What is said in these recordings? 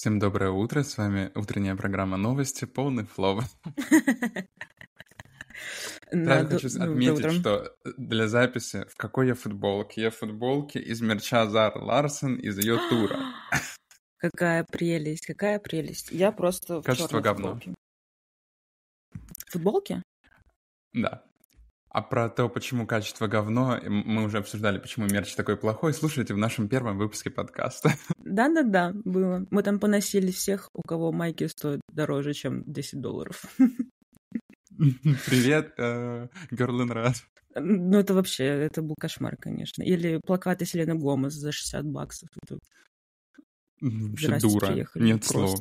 Всем доброе утро, с вами утренняя программа новости «Полный флоу». Надо хочу ну, отметить, что э, для записи в какой я футболке? Я в футболке из мерча Зар Ларсен из ее тура. Какая прелесть, какая прелесть. Я просто в Качество говно. Футболке? Да. А про то, почему качество говно, мы уже обсуждали, почему мерч такой плохой, слушайте в нашем первом выпуске подкаста. Да-да-да, было. Мы там поносили всех, у кого майки стоят дороже, чем 10 долларов. Привет, э, Герлин Рад. Ну, это вообще, это был кошмар, конечно. Или плакаты Селены Гомес за 60 баксов. Это... Вообще дура, нет слов.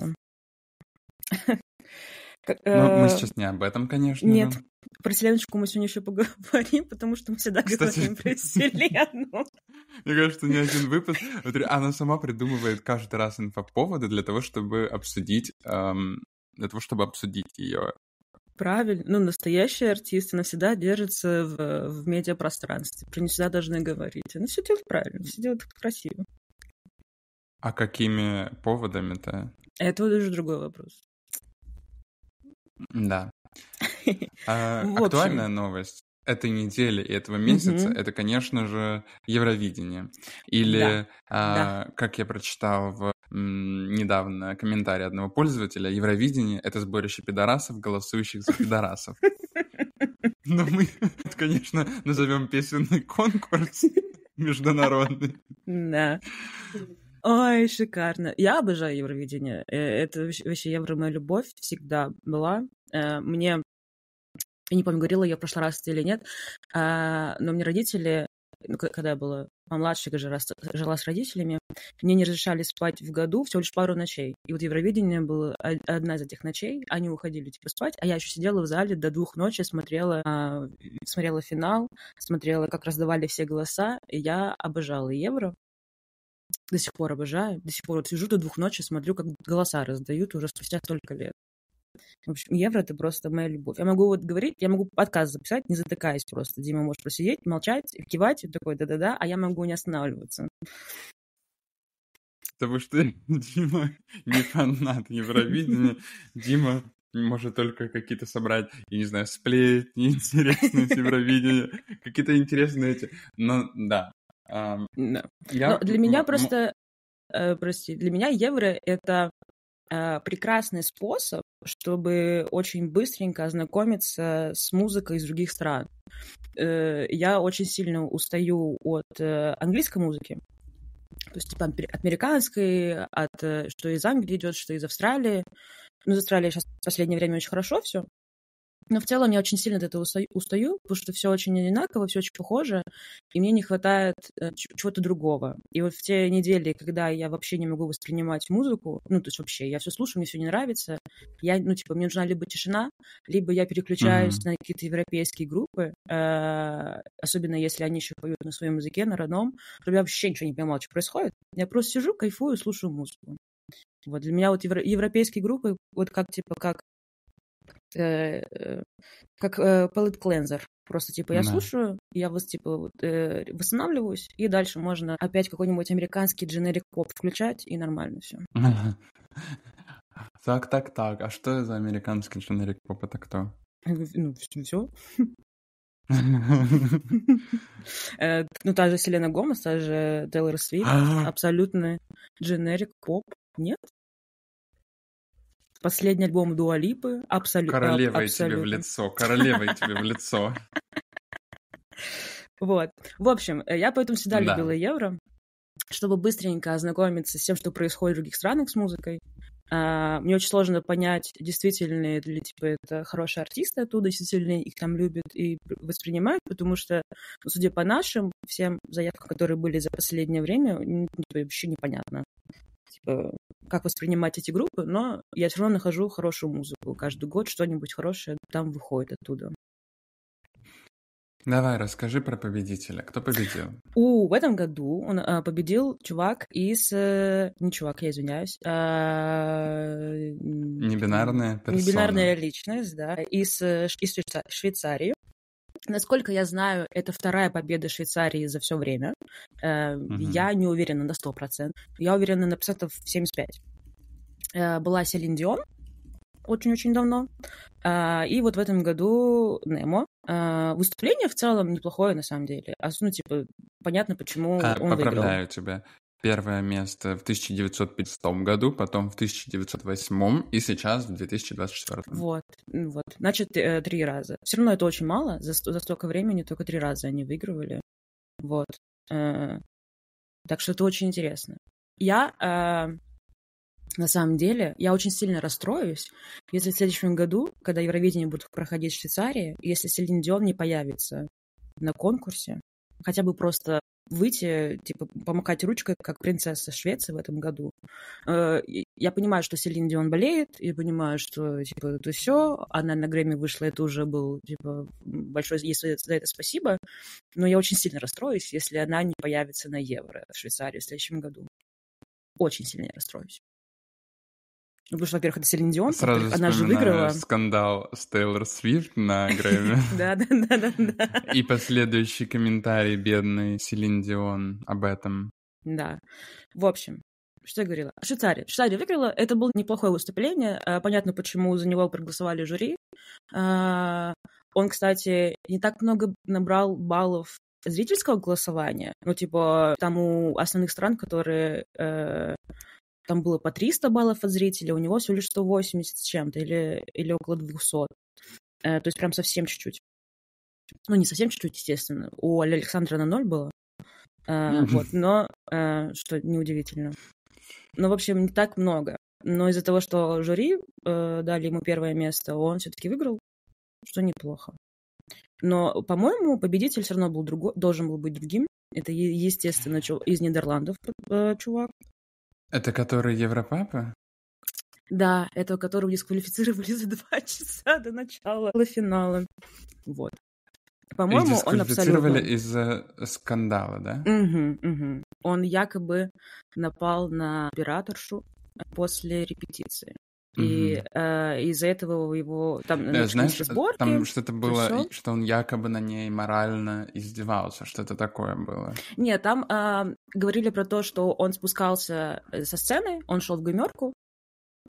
Ну, мы э, сейчас не об этом, конечно. Нет, про Вселеночку мы сегодня еще поговорим, потому что мы всегда Кстати... говорим про Вселенную. Мне кажется, ни один выпуск... Она сама придумывает каждый раз инфоповоды для того, чтобы обсудить... Эм, для того, чтобы обсудить ее. Правильно. Ну, настоящие артисты навсегда держатся в, в медиапространстве. Про не всегда должны говорить. Она все делает правильно, все делает красиво. А какими поводами-то? Это уже другой вопрос. Да. А, актуальная новость этой недели и этого месяца, это, конечно же, Евровидение. Или, а, как я прочитал в недавно комментарий одного пользователя, Евровидение — это сборище пидорасов, голосующих за пидорасов. Но ну, мы, конечно, назовем песенный конкурс международный. Да. Ой, шикарно. Я обожаю Евровидение. Э, это вообще Евро моя любовь всегда была. Э, мне, я не помню, говорила я в прошлый раз или нет, а, но мне родители, ну, когда я была помладше, когда жила с родителями, мне не разрешали спать в году всего лишь пару ночей. И вот Евровидение было одна из этих ночей, они уходили типа спать, а я еще сидела в зале до двух ночи, смотрела, а, смотрела финал, смотрела, как раздавали все голоса. И я обожала Евро, до сих пор обожаю. До сих пор вот сижу до двух ночи, смотрю, как голоса раздают уже спустя столько лет. В общем, евро — это просто моя любовь. Я могу вот говорить, я могу подкаст записать, не затыкаясь просто. Дима может просидеть, молчать, кивать, и такой да-да-да, а я могу не останавливаться. Потому что Дима не фанат Евровидения. Дима может только какие-то собрать, я не знаю, сплетни интересные с Евровидения, какие-то интересные эти. Но да, я... Но для меня просто, э, прости, для меня евро это э, прекрасный способ, чтобы очень быстренько ознакомиться с музыкой из других стран. Э, я очень сильно устаю от э, английской музыки, то есть типа от американской, от э, что из Англии идет, что из Австралии. Ну, из Австралии сейчас в последнее время очень хорошо все, но в целом я очень сильно от этого устаю, потому что все очень одинаково, все очень похоже, и мне не хватает э, чего-то другого. И вот в те недели, когда я вообще не могу воспринимать музыку, ну, то есть вообще, я все слушаю, мне все не нравится, я, ну, типа, мне нужна либо тишина, либо я переключаюсь mm-hmm. на какие-то европейские группы, э, особенно если они еще поют на своем языке, на родном, то я вообще ничего не понимала, что происходит. Я просто сижу, кайфую, слушаю музыку. Вот для меня вот евро- европейские группы, вот как типа как Э, э, как э, палет-клензер. Просто, типа, я да. слушаю, я, вот, типа, вот, э, восстанавливаюсь, и дальше можно опять какой-нибудь американский дженерик поп включать, и нормально все. Так, так, так. А что за американский дженерик поп? Это кто? Э, ну, все. Ну, та же Селена Гомес, та же Тейлор Свифт, а. абсолютно дженерик поп. Нет? Последний альбом Дуалипы абсолютно... королева абсолютно. тебе в лицо, королева тебе в лицо. Вот. В общем, э, я поэтому всегда любила евро, чтобы быстренько ознакомиться с тем, что происходит в других странах с музыкой. А, мне очень сложно понять, действительно ли типа это хорошие артисты оттуда, действительно их там любят и воспринимают, потому что, ну, судя по нашим всем заявкам, которые были за последнее время, типа, вообще непонятно. Типа, как воспринимать эти группы, но я все равно нахожу хорошую музыку. Каждый год что-нибудь хорошее там выходит оттуда. Давай, расскажи про победителя. Кто победил? У, в этом году он а, победил чувак из... Э, не чувак, я извиняюсь. А, Небинарная персона. Небинарная личность, да. Из, э, из Швейцарии. Насколько я знаю, это вторая победа Швейцарии за все время. Э, угу. Я не уверена на 100%. Я уверена на процентов 75. Э, была Селин Дион очень-очень давно. Э, и вот в этом году Немо. Э, выступление в целом неплохое, на самом деле. А, ну, типа, понятно, почему а, он Поправляю выиграл. тебя. Первое место в 1956 году, потом в 1908 и сейчас в 2024. Вот, вот. Значит, э, три раза. Все равно это очень мало. За, за столько времени только три раза они выигрывали. Вот. Э, так что это очень интересно. Я э, на самом деле, я очень сильно расстроюсь, если в следующем году, когда Евровидение будет проходить в Швейцарии, если Селин Дион не появится на конкурсе, хотя бы просто выйти, типа, помахать ручкой, как принцесса Швеции в этом году. Э, я понимаю, что Селин Дион болеет, я понимаю, что, типа, это все, она на Грэмми вышла, это уже был, типа, большое, если за это спасибо, но я очень сильно расстроюсь, если она не появится на Евро в Швейцарии в следующем году. Очень сильно я расстроюсь. Ну, потому во-первых, это Селин Дион, Сразу она же выиграла. скандал с Тейлор Свифт на Грэмми. Да-да-да. И последующий комментарий бедный Селин Дион об этом. Да. В общем, что я говорила? Швейцария. Швейцария выиграла. Это было неплохое выступление. А, понятно, почему за него проголосовали жюри. А, он, кстати, не так много набрал баллов зрительского голосования, ну, типа, там у основных стран, которые э, там было по 300 баллов от зрителя, у него всего лишь 180 с чем-то или, или около 200. Э, то есть прям совсем чуть-чуть. Ну, не совсем чуть-чуть, естественно. У Александра на ноль было. mm-hmm. Вот, но, э, что неудивительно. Но, ну, в общем, не так много. Но из-за того, что жюри дали ему первое место, он все-таки выиграл, что неплохо. Но, по-моему, победитель все равно был друго... должен был быть другим. Это, естественно, чу... из Нидерландов э, чувак. Это который Европапа? Да, это которого дисквалифицировали за два часа до начала финала. Вот. По-моему, он абсолютно... из-за скандала, да? Угу, угу. Он якобы напал на операторшу после репетиции. И mm-hmm. э, из-за этого его там э, Знаешь, разборки, там что-то было, все. что он якобы на ней морально издевался, что-то такое было. Нет, там э, говорили про то, что он спускался э, со сцены, он шел в гримерку,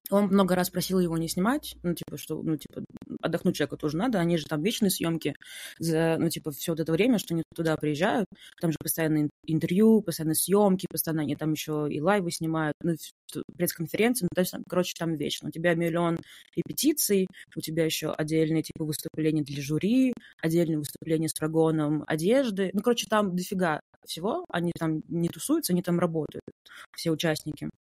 он много раз просил его не снимать, ну, типа, что, ну, типа, отдохнуть человеку тоже надо, они же там вечные съемки за, ну, типа, все вот это время, что они туда приезжают, там же постоянно интервью, постоянно съемки, постоянно они там еще и лайвы снимают, ну, пресс-конференции, ну, то короче, там вечно. У тебя миллион репетиций, у тебя еще отдельные, типа, выступления для жюри, отдельные выступления с прогоном одежды, ну, короче, там дофига всего, они там не тусуются, они там работают, все участники.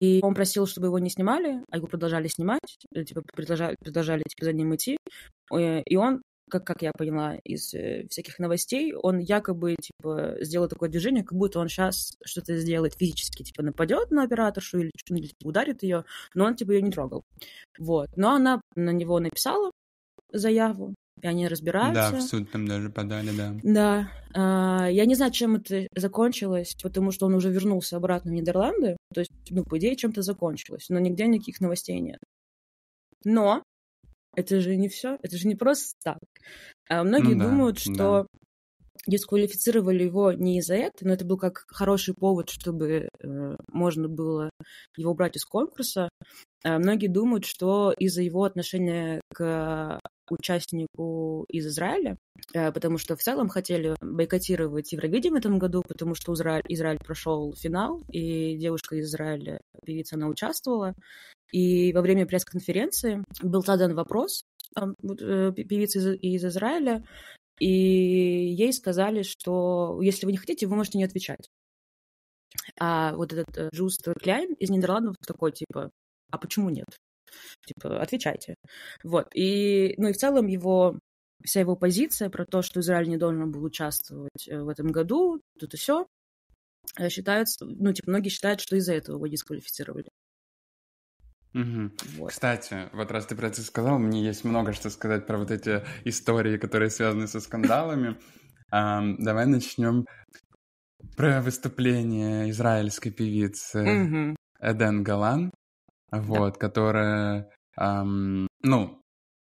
И он просил, чтобы его не снимали, а его продолжали снимать, э, типа продолжали, продолжали типа, за ним идти. Э, и он, как, как я поняла из э, всяких новостей, он якобы типа сделал такое движение, как будто он сейчас что-то сделает физически, типа нападет на операторшу или, что-нибудь типа, ударит ее, но он типа ее не трогал. Вот. Но она на него написала заяву, и они разбираются. Да, в суд там даже подали, да. Да. А, я не знаю, чем это закончилось, потому что он уже вернулся обратно в Нидерланды. То есть, ну, по идее, чем-то закончилось, но нигде никаких новостей нет. Но это же не все, это же не просто так. А многие ну, да, думают, что да. дисквалифицировали его не из-за этого, но это был как хороший повод, чтобы э, можно было его убрать из конкурса. А многие думают, что из-за его отношения к участнику из Израиля, э, потому что в целом хотели бойкотировать Евровидение в этом году, потому что Израиль, Израиль прошел финал, и девушка из Израиля, певица, она участвовала. И во время пресс-конференции был задан вопрос э, певицы из Израиля, и ей сказали, что если вы не хотите, вы можете не отвечать. А вот этот Джуст э, Кляйн из Нидерландов такой, типа, а почему нет? Типа, отвечайте. Вот. И, ну и в целом его вся его позиция про то, что Израиль не должен был участвовать э, в этом году, тут и все, э, считается, ну, типа, многие считают, что из-за этого его дисквалифицировали. Угу. Вот. Кстати, вот раз ты про это сказал, мне есть много что сказать про вот эти истории, которые связаны со скандалами. давай начнем про выступление израильской певицы Эден Галан вот, да. которая, эм, ну,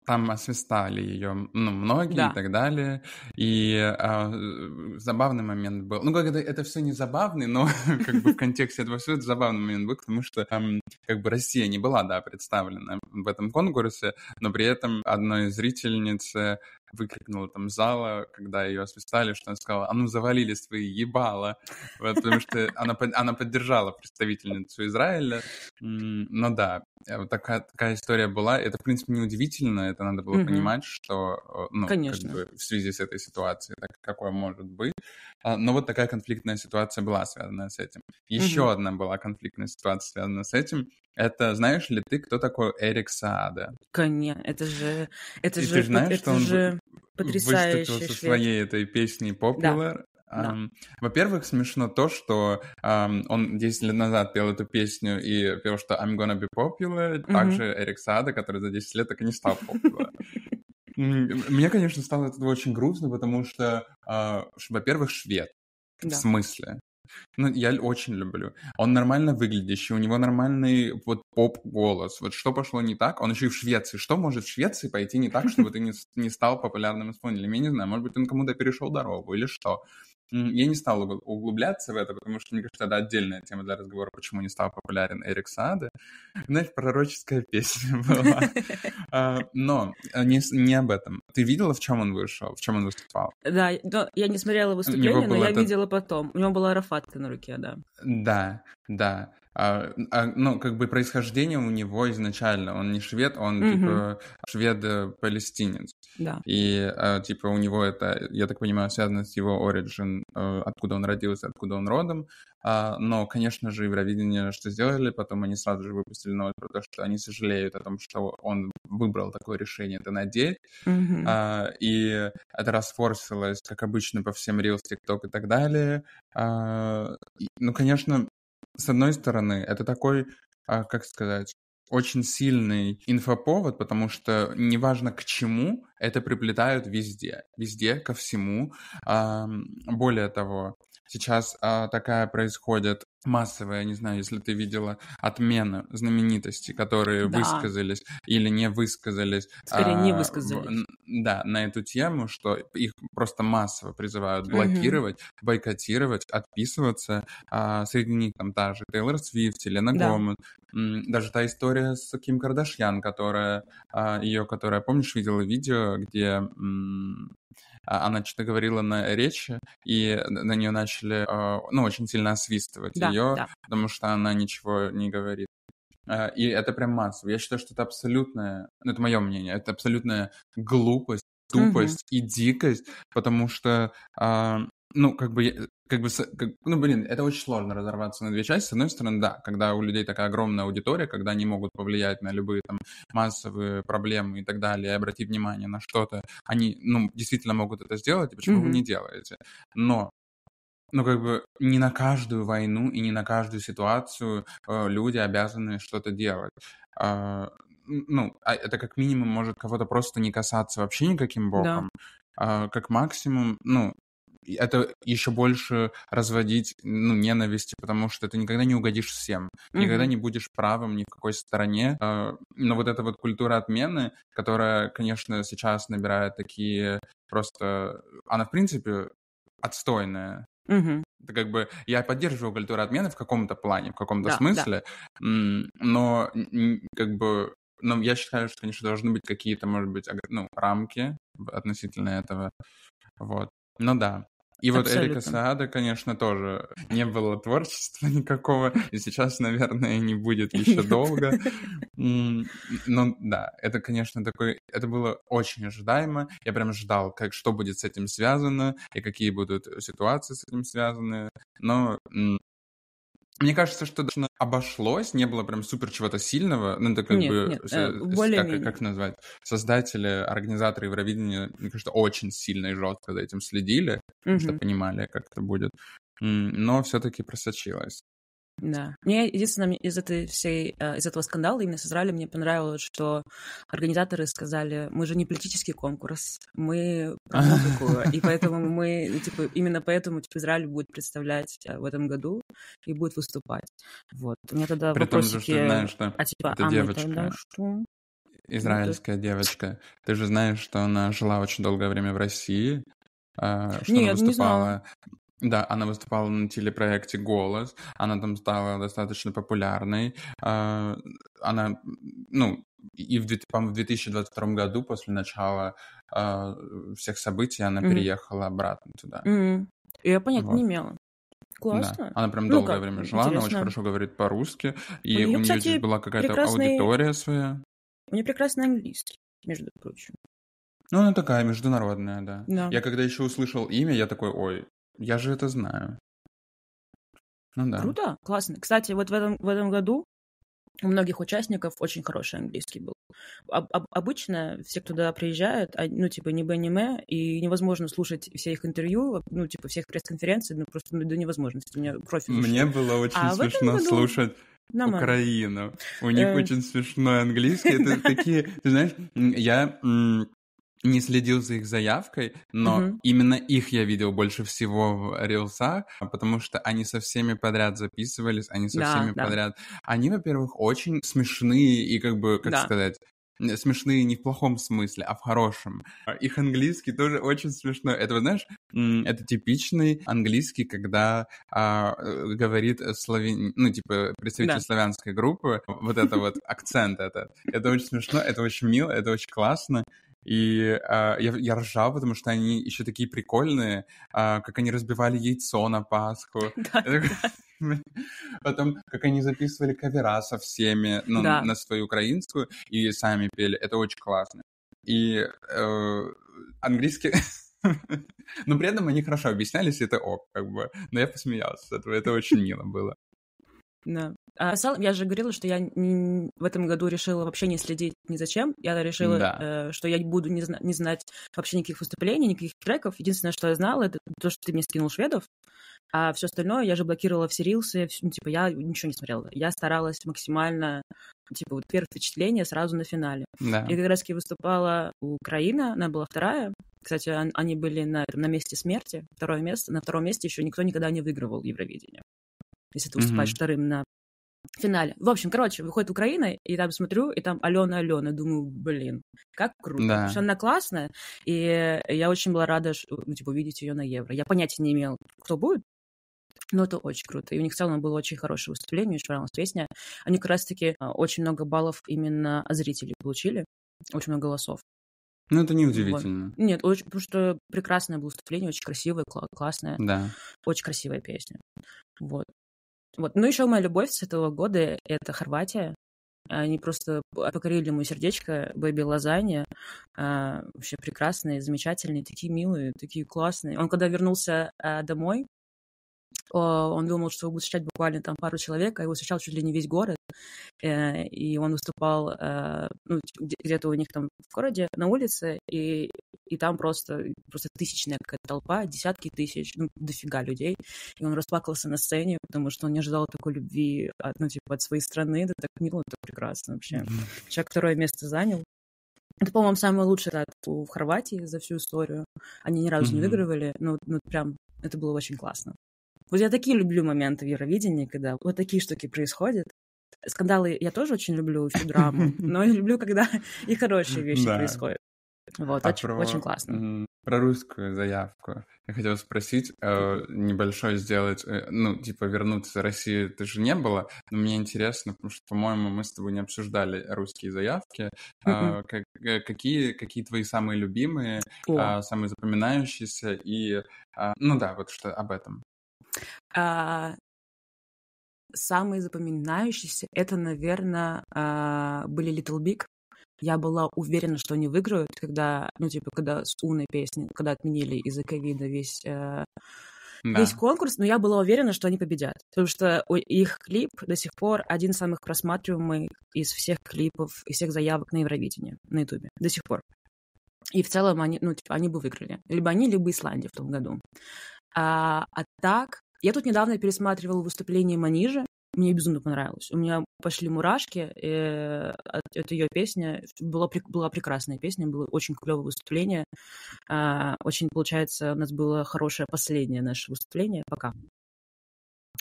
там освистали ее, ну, многие да. и так далее. И а, э, забавный момент был. Ну, как это, это все не забавный, но как бы в контексте этого все это забавный момент был, потому что там как бы Россия не была, да, представлена в этом конкурсе, но при этом одной из зрительниц э, выкрикнула там зала, когда ее освистали, что она сказала, а ну завалили свои ебала, вот, потому что она, она поддержала представительницу Израиля, но да, э, такая, такая история была, это, в принципе, неудивительно, это надо было угу. понимать, что, э, ну, Конечно. Как бы в связи с этой ситуацией так, такое может быть, а, но вот такая конфликтная ситуация была связана с этим. Еще mm-hmm. одна была конфликтная ситуация связана с этим. Это знаешь ли ты, кто такой Эрик Саада? Конечно, это же, это И же, ты знаешь, это что он же потрясающий со своей этой песней Popular. Да. Да. Um, во-первых, смешно то, что um, он 10 лет назад пел эту песню и пел, что I'm gonna be popular. Mm-hmm. Также Эрик Сада, который за 10 лет так и не стал популярным. Мне, конечно, стало это очень грустно, потому что, э, во-первых, швед. Да. В смысле? Ну, я очень люблю. А он нормально выглядящий, у него нормальный вот поп-голос. Вот что пошло не так? Он еще и в Швеции. Что может в Швеции пойти не так, чтобы ты не, не стал популярным исполнителем? Я не знаю, может быть, он кому-то перешел дорогу или что. Я не стал углубляться в это, потому что, мне кажется, это отдельная тема для разговора, почему не стал популярен Эрик Саде. Знаешь, пророческая песня была. А, но э, не не об этом. Ты видела, в чем он вышел, в чем он выступал? Да, но я не смотрела выступление, но я видела потом. У него была арафатка на руке, да. Да, да. А, а, ну, как бы происхождение у него изначально, он не швед, он, угу. типа, швед-палестинец. Да. И, а, типа, у него это, я так понимаю, связано с его оригин э, откуда он родился, откуда он родом. А, но, конечно же, Евровидение что сделали, потом они сразу же выпустили новость про то, что они сожалеют о том, что он выбрал такое решение, это надеть. mm А, и это расфорсилось, как обычно, по всем Reels, TikTok и так далее. А, и, ну, конечно, с одной стороны, это такой, а, как сказать, очень сильный инфоповод, потому что неважно к чему, это приплетают везде, везде, ко всему. Более того, сейчас а, такая происходит массовая, я не знаю, если ты видела отмену знаменитостей, которые да. высказались или не высказались. Скорее, а, не высказались. Да, на эту тему, что их просто массово призывают блокировать, угу. бойкотировать, отписываться. А, среди них там та же Тейлор Свифт, Елена да. Гоман, даже та история с Ким Кардашьян, которая, а, ее, которая, помнишь, видела видео, где а, она что-то говорила на речи, и на нее начали, а, ну, очень сильно освистывать. Да, ее, да. потому что она ничего не говорит. А, и это прям массово. Я считаю, что это абсолютное, ну, это мое мнение, это абсолютная глупость, тупость угу. и дикость, потому что, а, ну, как бы, как бы, как, ну, блин, это очень сложно разорваться на две части. С одной стороны, да, когда у людей такая огромная аудитория, когда они могут повлиять на любые там массовые проблемы и так далее, и обратить внимание на что-то, они, ну, действительно могут это сделать, и почему mm вы не делаете? Но ну, как бы не на каждую войну и не на каждую ситуацию э, люди обязаны что-то делать. Э, ну, а это как минимум может кого-то просто не касаться вообще никаким боком. Да. Э, как максимум, ну, это еще больше разводить ну, ненависти, потому что ты никогда не угодишь всем, mm-hmm. никогда не будешь правым ни в какой стороне. А, но вот эта вот культура отмены, которая, конечно, сейчас набирает такие просто... Она, в принципе, отстойная. Мгм. Это как бы я поддерживаю культуру отмены в каком-то плане, в каком-то Да, смысле, м, но как бы, ну, я считаю, что, конечно, должны быть какие-то, может быть, ну, рамки относительно этого, вот. Ну да. И вот Абсолютно. Эрика Саада, конечно, тоже не было творчества никакого, и сейчас, наверное, не будет еще долго. Но да, это, конечно, такой... Это было очень ожидаемо. Я прям ждал, как, что будет с этим связано, и какие будут ситуации с этим связаны. Но мне кажется, что даже обошлось, не было прям супер чего-то сильного. Ну, это как нет, бы... Нет, со, более э, как, как назвать? Создатели, организаторы Евровидения, мне кажется, очень сильно и жестко за этим следили, угу. что понимали, как это будет. Но все-таки просочилось. Да. Мне единственное из этой всей, э, из этого скандала именно с Израилем мне понравилось, что организаторы сказали, мы же не политический конкурс, мы про музыку, и поэтому мы, ну, типа, именно поэтому типа, Израиль будет представлять э, в этом году и будет выступать. Вот. У меня тогда При вопросики... том что ты знаешь, что а, типа, это а девочка. Тогда что? Ну, Израильская ну, девочка. Ты же знаешь, что она жила очень долгое время в России, а, что Нет, она выступала. Да, она выступала на телепроекте «Голос», она там стала достаточно популярной. А, она, ну, и в, в 2022 году, после начала а, всех событий, она mm-hmm. переехала обратно туда. Mm-hmm. Я понятия вот. не имела. Классно. Да. Она прям ну долгое как, время жила, интересно. она очень хорошо говорит по-русски, и у нее, у нее кстати, здесь была какая-то прекрасный... аудитория своя. У нее прекрасный английский, между прочим. Ну, она такая международная, да. да. Я когда еще услышал имя, я такой, ой, я же это знаю. Ну да. Круто, классно. Кстати, вот в этом, в этом году у многих участников очень хороший английский был. Об, обычно все, кто туда приезжают, ну, типа, не аниме, и невозможно слушать все их интервью, ну, типа, всех пресс-конференций, ну, просто ну, до невозможности. У меня кровь Мне было очень а смешно году... слушать Нормально. Украину. У них э. очень смешной английский. Это такие, ты знаешь, я не следил за их заявкой, но угу. именно их я видел больше всего в рилсах, потому что они со всеми подряд записывались, они со да, всеми да. подряд. Они, во-первых, очень смешные и как бы, как да. сказать, э, смешные не в плохом смысле, а в хорошем. А их английский тоже очень смешно. Это, вот, знаешь, это типичный английский, когда а, э, говорит словен... ну, типа, представитель да. славянской группы, вот это вот акцент этот. Это очень смешно, это очень мило, это очень классно. И э, я, я ржал, потому что они еще такие прикольные, э, как они разбивали яйцо на Пасху. Потом, как они записывали кавера со всеми ну, на свою украинскую и сами пели. Это очень классно. И э, английский... Но при этом они хорошо объяснялись, это ок, как бы. Но я посмеялся с этого, это очень мило было. Да. А в я же говорила, что я в этом году решила вообще не следить ни за чем. Я решила, да. э, что я буду не, зна- не знать вообще никаких выступлений, никаких треков. Единственное, что я знала, это то, что ты мне скинул шведов. А все остальное я же блокировала все рилсы. Все, ну, типа, я ничего не смотрела. Я старалась максимально, типа, вот первое впечатление сразу на финале. Да. И как раз таки выступала Украина, она была вторая. Кстати, они были на, на месте смерти, второе место. На втором месте еще никто никогда не выигрывал Евровидение если ты выступаешь mm-hmm. вторым на финале. В общем, короче, выходит Украина, и там смотрю, и там Алена, Алена. Думаю, блин, как круто. Да. Потому что она классная, и я очень была рада, ну, типа, увидеть ее на Евро. Я понятия не имела, кто будет, но это очень круто. И у них в целом было очень хорошее выступление, очень понравилась песня. Они как раз-таки а, очень много баллов именно от зрителей получили, очень много голосов. Ну, это неудивительно. Вот. Нет, очень, потому что прекрасное было выступление, очень красивое, кл- классное. Да. Очень красивая песня. Вот. Вот. Ну, еще моя любовь с этого года — это Хорватия. Они просто покорили мое сердечко, Бэби Лазанья. А, вообще прекрасные, замечательные, такие милые, такие классные. Он когда вернулся а, домой, а, он думал, что будет встречать буквально там пару человек, а его встречал чуть ли не весь город, э, и он выступал э, ну, где-то у них там в городе на улице, и, и там просто, просто тысячная какая-то толпа, десятки тысяч, ну, дофига людей, и он расплакался на сцене, потому что он не ожидал такой любви от, ну, типа, от своей страны, это так мило, это прекрасно вообще. Человек второе место занял, это, по-моему, самый лучший рад в Хорватии за всю историю. Они ни разу mm-hmm. не выигрывали, но ну, ну, прям это было очень классно. Вот я такие люблю моменты в Евровидении, когда вот такие штуки происходят. Скандалы я тоже очень люблю, всю драму, но я люблю, когда и хорошие вещи да. происходят. Вот, а очень, про, очень классно. Про русскую заявку. Я хотел спросить, э, небольшой сделать, э, ну, типа, вернуться в Россию ты же не было, но мне интересно, потому что, по-моему, мы с тобой не обсуждали русские заявки. А, э, как, какие, какие твои самые любимые, э, самые запоминающиеся и, э, ну да, вот что об этом. А, самые запоминающиеся это, наверное, а, были Little Big. Я была уверена, что они выиграют, когда, ну, типа, когда с умной песни, когда отменили из-за ковида весь э, да. весь конкурс, но я была уверена, что они победят, потому что их клип до сих пор один из самых просматриваемых из всех клипов, из всех заявок на Евровидение на Ютубе, до сих пор. И в целом они, ну, типа, они бы выиграли. Либо они, либо Исландия в том году. А, а так, я тут недавно пересматривала выступление Манижа, мне безумно понравилось. У меня пошли мурашки, и э, это ее песня была, была прекрасная песня, было очень клевое выступление. А, очень, получается, у нас было хорошее последнее наше выступление. Пока.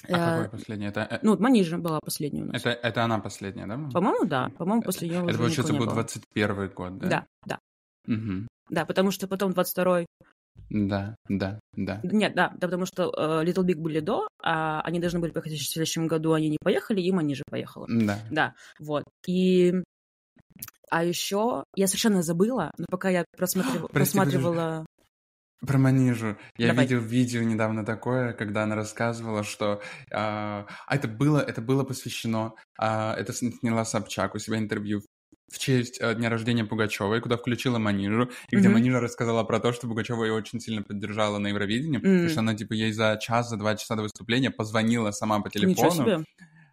А я... какое э, последнее? Это... Э, ну, Манижа была последняя у нас. Это, это она последняя, да? По-моему, да. По-моему, после это, нее Это, уже получается, был 21 год, да? Да, да. Угу. Да, потому что потом 22-й да, да, да. Нет, да, да потому что э, Little Big были до, а они должны были поехать в следующем году, они не поехали, им они же поехала. Да. Да, вот. И а еще я совершенно забыла, но пока я просматривала... просматривала... Про Манижу. Я Давай. видел видео недавно такое, когда она рассказывала, что а, а это было, это было посвящено, а, это сняла Собчак у себя интервью в честь э, дня рождения Пугачевой, куда включила Манижу, и где mm-hmm. Манижа рассказала про то, что Пугачева ее очень сильно поддержала на Евровидении, mm-hmm. потому что она типа ей за час, за два часа до выступления позвонила сама по телефону.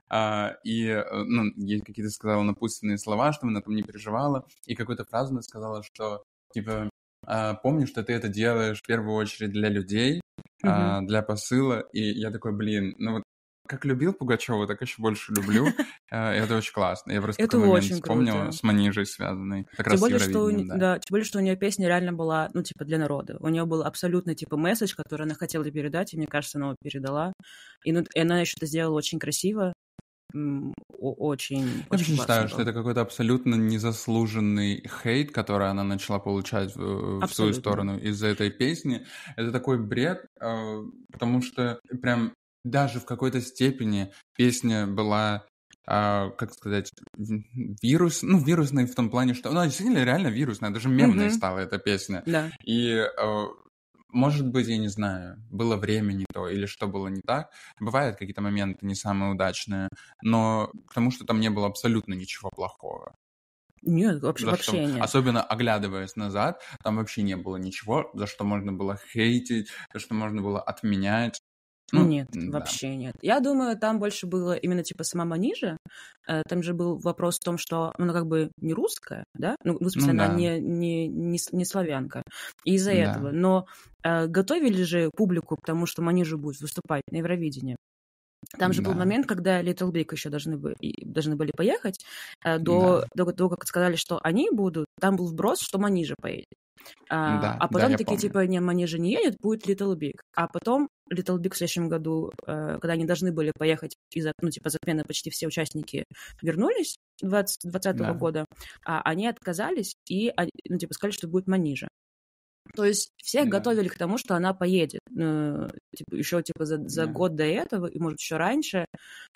А, и э, ну, ей какие-то сказала напутственные слова, что она там не переживала, и какую-то фразу она сказала, что типа а, помню, что ты это делаешь в первую очередь для людей, mm-hmm. а, для посыла, и я такой, блин, ну вот как любил Пугачева, так еще больше люблю. Э, это очень классно. Я просто это очень вспомнил круто. с Манижей связанный. Как тем раз более, что да. да. Тем более, что у нее песня реально была, ну, типа, для народа. У нее был абсолютно, типа, месседж, который она хотела передать, и мне кажется, она его передала. И, ну, и она еще это сделала очень красиво очень... Я очень считаю, было. что это какой-то абсолютно незаслуженный хейт, который она начала получать в, в свою сторону из-за этой песни. Это такой бред, э, потому что прям даже в какой-то степени песня была а, как сказать, вирус, ну, вирусной в том плане, что ну, она ну, действительно реально вирусная, даже мемная mm-hmm. стала эта песня. Да. И, а, может быть, я не знаю, было время не то или что было не так. Бывают какие-то моменты не самые удачные, но потому что там не было абсолютно ничего плохого. Нет, вообще, за вообще нет. Особенно оглядываясь назад, там вообще не было ничего, за что можно было хейтить, за что можно было отменять. Ну, нет, да. вообще нет. Я думаю, там больше было именно типа сама Манижа. Э, там же был вопрос в том, что она как бы не русская, да? Ну, в смысле, ну, она не, не, не, не славянка. И из-за да. этого. Но э, готовили же публику к тому, что Манижа будет выступать на Евровидении. Там же да. был момент, когда Little Big еще должны, бы, должны были поехать, э, до, да. до того, как сказали, что они будут, там был вброс, что Манижа поедет. А, да, а потом да, такие, помню. типа, не, Манижа не едет, будет Little Big. А потом Little Big в следующем году, э, когда они должны были поехать из-за, ну, типа, замены почти все участники вернулись 2020 да. года, а они отказались и, ну, типа, сказали, что будет Манижа. То есть всех да. готовили к тому, что она поедет. Ну, типа, еще типа за, за да. год до этого, и может еще раньше.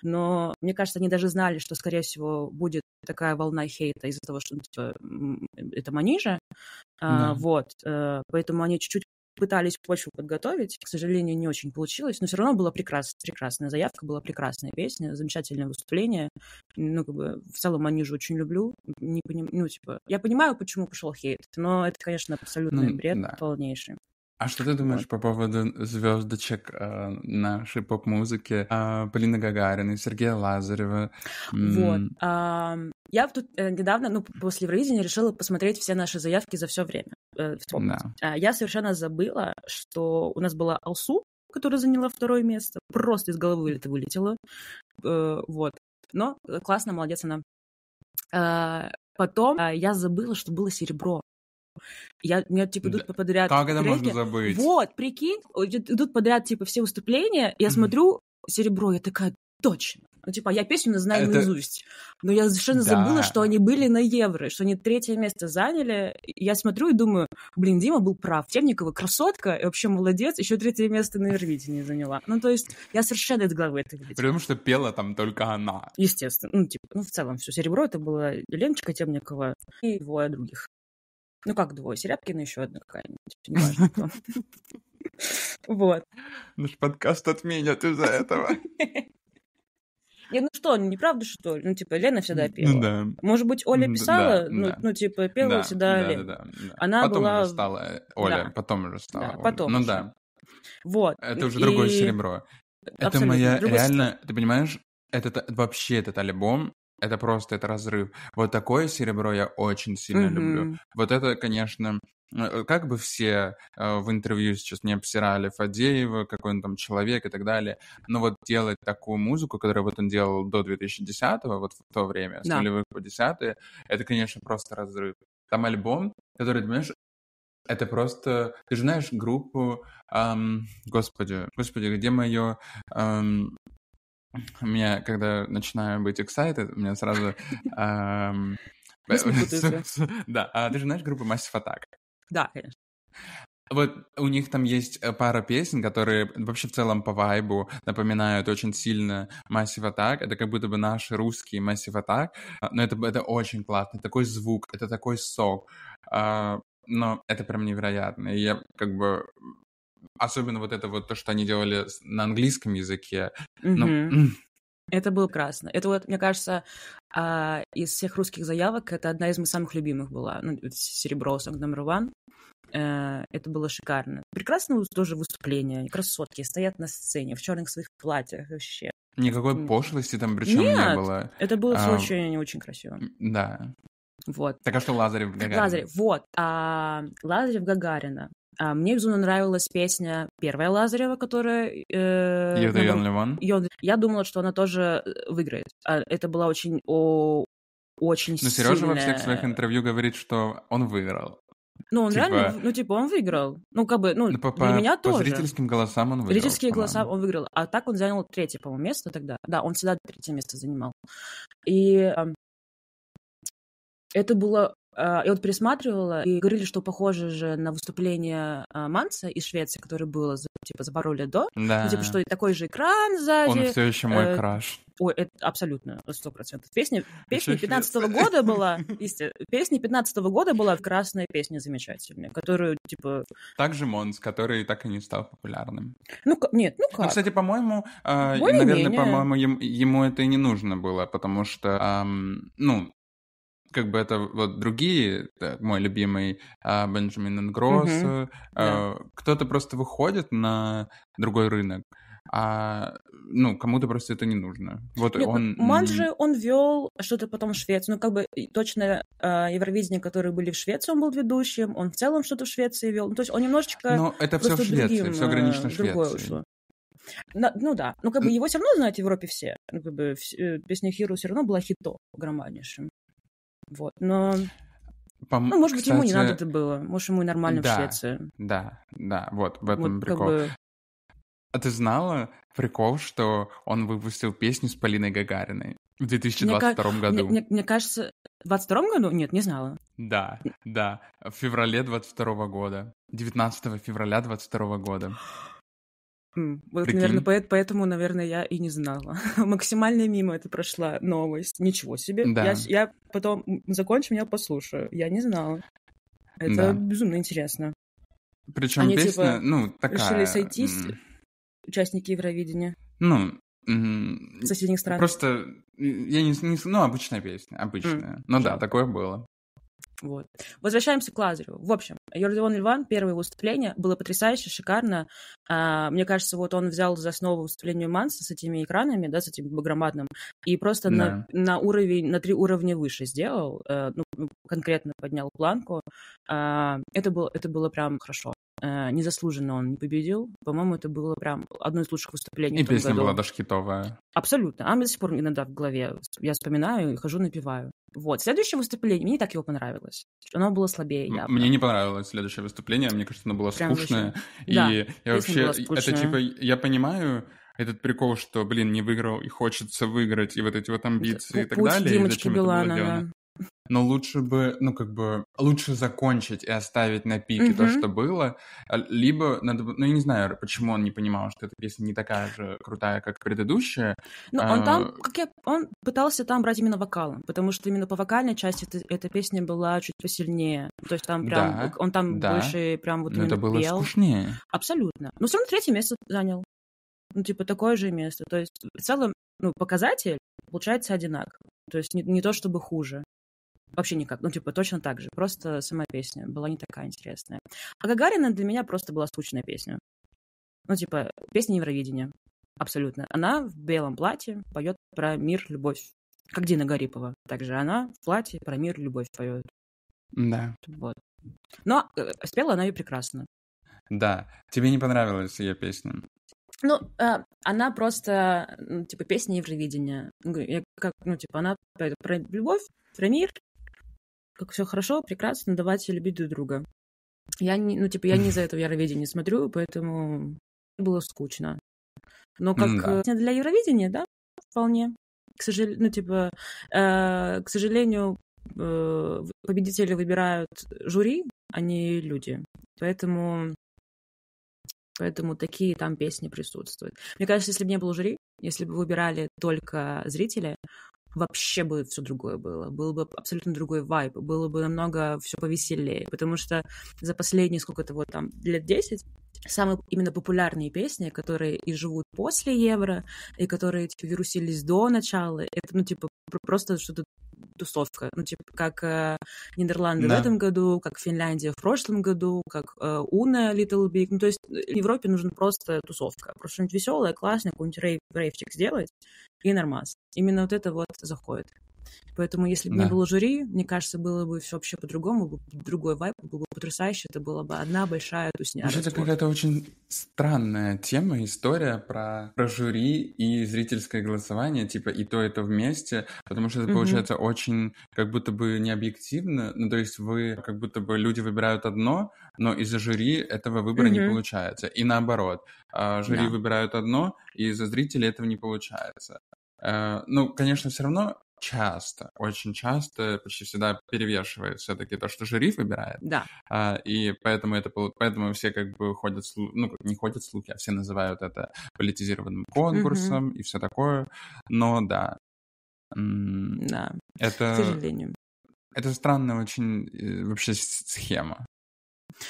Но мне кажется, они даже знали, что, скорее всего, будет такая волна хейта из-за того, что типа, это манижа. А, да. А, вот. А, поэтому они чуть-чуть пытались почву подготовить. К сожалению, не очень получилось, но все равно была прекрас, прекрасная заявка, была прекрасная песня, замечательное выступление. Ну, как бы, в целом Манижу очень люблю. Не поним... Ну, типа, я понимаю, почему пошел хейт, но это, конечно, абсолютный ну, бред да. полнейший. А что ты думаешь по поводу звездочек э, нашей поп-музыки э, а, Полины и Сергея Лазарева? Вот. Э, я тут э, недавно, ну, после Евровидения решила посмотреть все наши заявки за все время. Э, вспомнить. Да. А, я совершенно забыла, что у нас была Алсу, которая заняла второе место. Просто из головы это вылетело. Э, вот. Но э, классно, молодец она. А, потом я забыла, что было серебро. Я, меня типа, идут подряд Как это можно забыть? Вот, прикинь, идут подряд, типа, все выступления, я mm-hmm. смотрю, серебро, я такая, точно. Ну, типа, я песню знаю это... наизусть. Но я совершенно да. забыла, что они были на Евро, что они третье место заняли. Я смотрю и думаю, блин, Дима был прав. Темникова красотка, и вообще молодец, еще третье место на Евровидении заняла. Ну, то есть, я совершенно из головы это видела. Потому что пела там только она. Естественно. Ну, типа, ну, в целом все. Серебро это было Леночка Темникова и двое других. Ну как двое, Серябкина еще одна какая-нибудь, неважно Вот. Наш ну подкаст отменят из-за этого. Я, ну что, ну, не правда что ли? Ну, типа, Лена всегда ну пела. Ну, да. Может быть, Оля писала? Да, ну, да. ну, типа, пела да, всегда да, Лена. Да, да, да. Она потом была... уже стала Оля, да. потом уже стала да, Оля. Потом ну, да. Вот. Это уже и... другое серебро. Абсолютно это моя другой... реально... Ты понимаешь, этот, вообще этот альбом это просто, это разрыв. Вот такое серебро я очень сильно mm-hmm. люблю. Вот это, конечно, э, как бы все э, в интервью сейчас не обсирали Фадеева, какой он там человек и так далее, но вот делать такую музыку, которую вот он делал до 2010-го, вот в то время, с да. по десятые, это, конечно, просто разрыв. Там альбом, который, ты понимаешь, это просто... Ты же знаешь группу... Эм, господи, господи, где мое... Эм, у меня, когда начинаю быть excited, у меня сразу... Э, да, а ты же знаешь группу Massive Attack? Да, конечно. Вот у них там есть э, пара песен, которые вообще в целом по вайбу напоминают очень сильно Massive Attack. Это как будто бы наш русский Massive Attack, а, но это, это очень классно. Такой звук, это такой сок. А, но это прям невероятно. И я как бы Особенно вот это вот то, что они делали на английском языке. Mm-hmm. Ну, это было красно. Это вот, мне кажется, а, из всех русских заявок это одна из моих самых любимых была. Ну, серебро, Song номер один. Это было шикарно. прекрасно. тоже выступление. Красотки стоят на сцене в черных своих платьях вообще. Никакой Нет. пошлости там причем Нет, не было. Это было все а, очень, очень красиво. Да. Вот. Так а что Лазарев Гагарин? Лазарев, вот. А, Лазарев Гагарина. А мне безумно нравилась песня первая Лазарева, которая... Э, Йон Леван? Йод... Я думала, что она тоже э, выиграет. А это была очень... О, очень Но ну, сильная... Сережа во всех своих интервью говорит, что он выиграл. Ну, он типа... реально, ну, типа, он выиграл. Ну, как бы, ну, ну по, для меня по тоже. По зрительским голосам он выиграл. Зрительские голоса он выиграл. А так он занял третье, по-моему, место тогда. Да, он всегда третье место занимал. И это было я а, вот пересматривала, и говорили, что похоже же на выступление а, Манса из Швеции, которое было, за, типа, за пару лет до. Да. Ну, типа, что такой же экран сзади. Он все еще мой э, краш. Ой, это абсолютно, сто процентов. Песня, песня 15 года была, песня пятнадцатого года была красная песня замечательная, которую, типа... Также Монс, который так и не стал популярным. Ну, нет, ну, ну как? Ну, кстати, по-моему, э, наверное, по-моему, ему, ему это и не нужно было, потому что, эм, ну, как бы это вот другие, да, э, мой любимый а, Бенджамин Ингросс, mm-hmm. а, yeah. кто-то просто выходит на другой рынок, а ну кому-то просто это не нужно. Вот Нет, ну, он. Манджи он вел что-то потом в Швеции ну как бы точно э, Евровидение, которые были в Швеции, он был ведущим, он в целом что-то в Швеции вел, ну, то есть он немножечко. Но это все в Швеции, другим, все ограничено э, Швецией. Ушло. На, ну да, ну как бы его все равно знают в Европе все. Ну, как бы, э, песня Хиру все равно была хитом громаднейшим. Вот. Но Пом... Ну, может Кстати... быть, ему не надо это было. Может, ему и нормально да, в Швеции. Да, да, вот в этом вот, прикол. Как бы... А ты знала прикол, что он выпустил песню с Полиной Гагариной в 2022 мне, году? Мне, мне, мне кажется, в 22 году? Нет, не знала. Да, да, в феврале 22 года. 19 февраля 22 года. Вот, Прикинь. наверное, по- поэтому, наверное, я и не знала. Максимально мимо это прошла новость. Ничего себе. Да. Я, я потом закончу, меня послушаю. Я не знала. Это да. безумно интересно. Причем Они, песня, типа, ну, такая... решили сойтись, mm. участники Евровидения. Ну, mm, соседних стран. Просто, э, я не, не... Ну, обычная песня, обычная. Mm. Ну да, такое было. Вот. Возвращаемся к Лазарю. В общем, Йордион Ильван, первое выступление, было потрясающе, шикарно. А, мне кажется, вот он взял за основу выступление Манса с этими экранами, да, с этим громадным, и просто да. на, на уровень, на три уровня выше сделал, а, ну, конкретно поднял планку. А, это, было, это было прям хорошо. А, незаслуженно он не победил. По-моему, это было прям одно из лучших выступлений. И песня году. была дошкитовая. Абсолютно. А мне до сих пор иногда в голове. Я вспоминаю и хожу, напиваю. Вот. Следующее выступление, мне не так его понравилось понравилось. Оно было слабее явно. Мне не понравилось следующее выступление, мне кажется, оно было Прям скучное. И да, я вообще... Это типа... Я понимаю, этот прикол, что, блин, не выиграл и хочется выиграть, и вот эти вот амбиции Путь и так далее. Димочки Билана, да но лучше бы, ну, как бы, лучше закончить и оставить на пике mm-hmm. то, что было, а, либо надо, ну, я не знаю, почему он не понимал, что эта песня не такая же крутая, как предыдущая. Ну, он а, там, как я, он пытался там брать именно вокалом, потому что именно по вокальной части это, эта песня была чуть посильнее, то есть там прям, да, он там да. больше прям вот Но именно это было пел. скучнее. Абсолютно. Но все равно третье место занял. Ну, типа, такое же место. То есть, в целом, ну, показатель получается одинаковый. То есть не, не то чтобы хуже. Вообще никак. Ну, типа, точно так же. Просто сама песня была не такая интересная. А Гагарина для меня просто была скучная песня. Ну, типа, песня Евровидения. Абсолютно. Она в белом платье поет про мир, любовь. Как Дина Гарипова. Также она в платье про мир, любовь поет. Да. Вот. Но э, спела она ее прекрасно. Да. Тебе не понравилась ее песня? Ну, э, она просто, ну, типа, песня Евровидения. Я, как, ну, типа, она про любовь, про мир, как все хорошо, прекрасно, давайте любить друг друга. Я не, ну, типа, я не за это Евровидение смотрю, поэтому было скучно. Но как да. Э, для Евровидения, да, вполне. К сожалению, ну, типа, э, к сожалению, э, победители выбирают жюри, а не люди. Поэтому, поэтому такие там песни присутствуют. Мне кажется, если бы не было жюри, если бы выбирали только зрители, вообще бы все другое было. Был бы абсолютно другой вайб, было бы намного все повеселее. Потому что за последние сколько-то вот там лет 10 самые именно популярные песни, которые и живут после евро, и которые типа, вирусились до начала. Это, ну, типа, просто что-то тусовка. Ну, типа, как э, Нидерланды да. в этом году, как Финляндия в прошлом году, как э, Уна Little Big. Ну, то есть э, в Европе нужна просто тусовка. Просто что-нибудь веселое, классное, какой-нибудь рейв, рейвчик сделать, и нормас. Именно вот это вот заходит. Поэтому, если бы да. не было жюри, мне кажется, было бы все вообще по-другому, другой вайп, было бы потрясающе, это была бы одна большая тусня. Вообще, это какая-то очень странная тема, история про, про жюри и зрительское голосование, типа и то, и то вместе, потому что это получается очень как будто бы необъективно, ну то есть вы, как будто бы люди выбирают одно, но из-за жюри этого выбора угу. не получается, и наоборот, а, жюри да. выбирают одно, и из-за зрителей этого не получается. Э, ну, конечно, все равно часто, очень часто, почти всегда перевешивает все-таки то, что жюри выбирает. Да. А, и поэтому это поэтому все как бы ходят, ну, не ходят слухи, а все называют это политизированным конкурсом угу. и все такое. Но да. Да, это, к сожалению. Это странная очень э, вообще схема.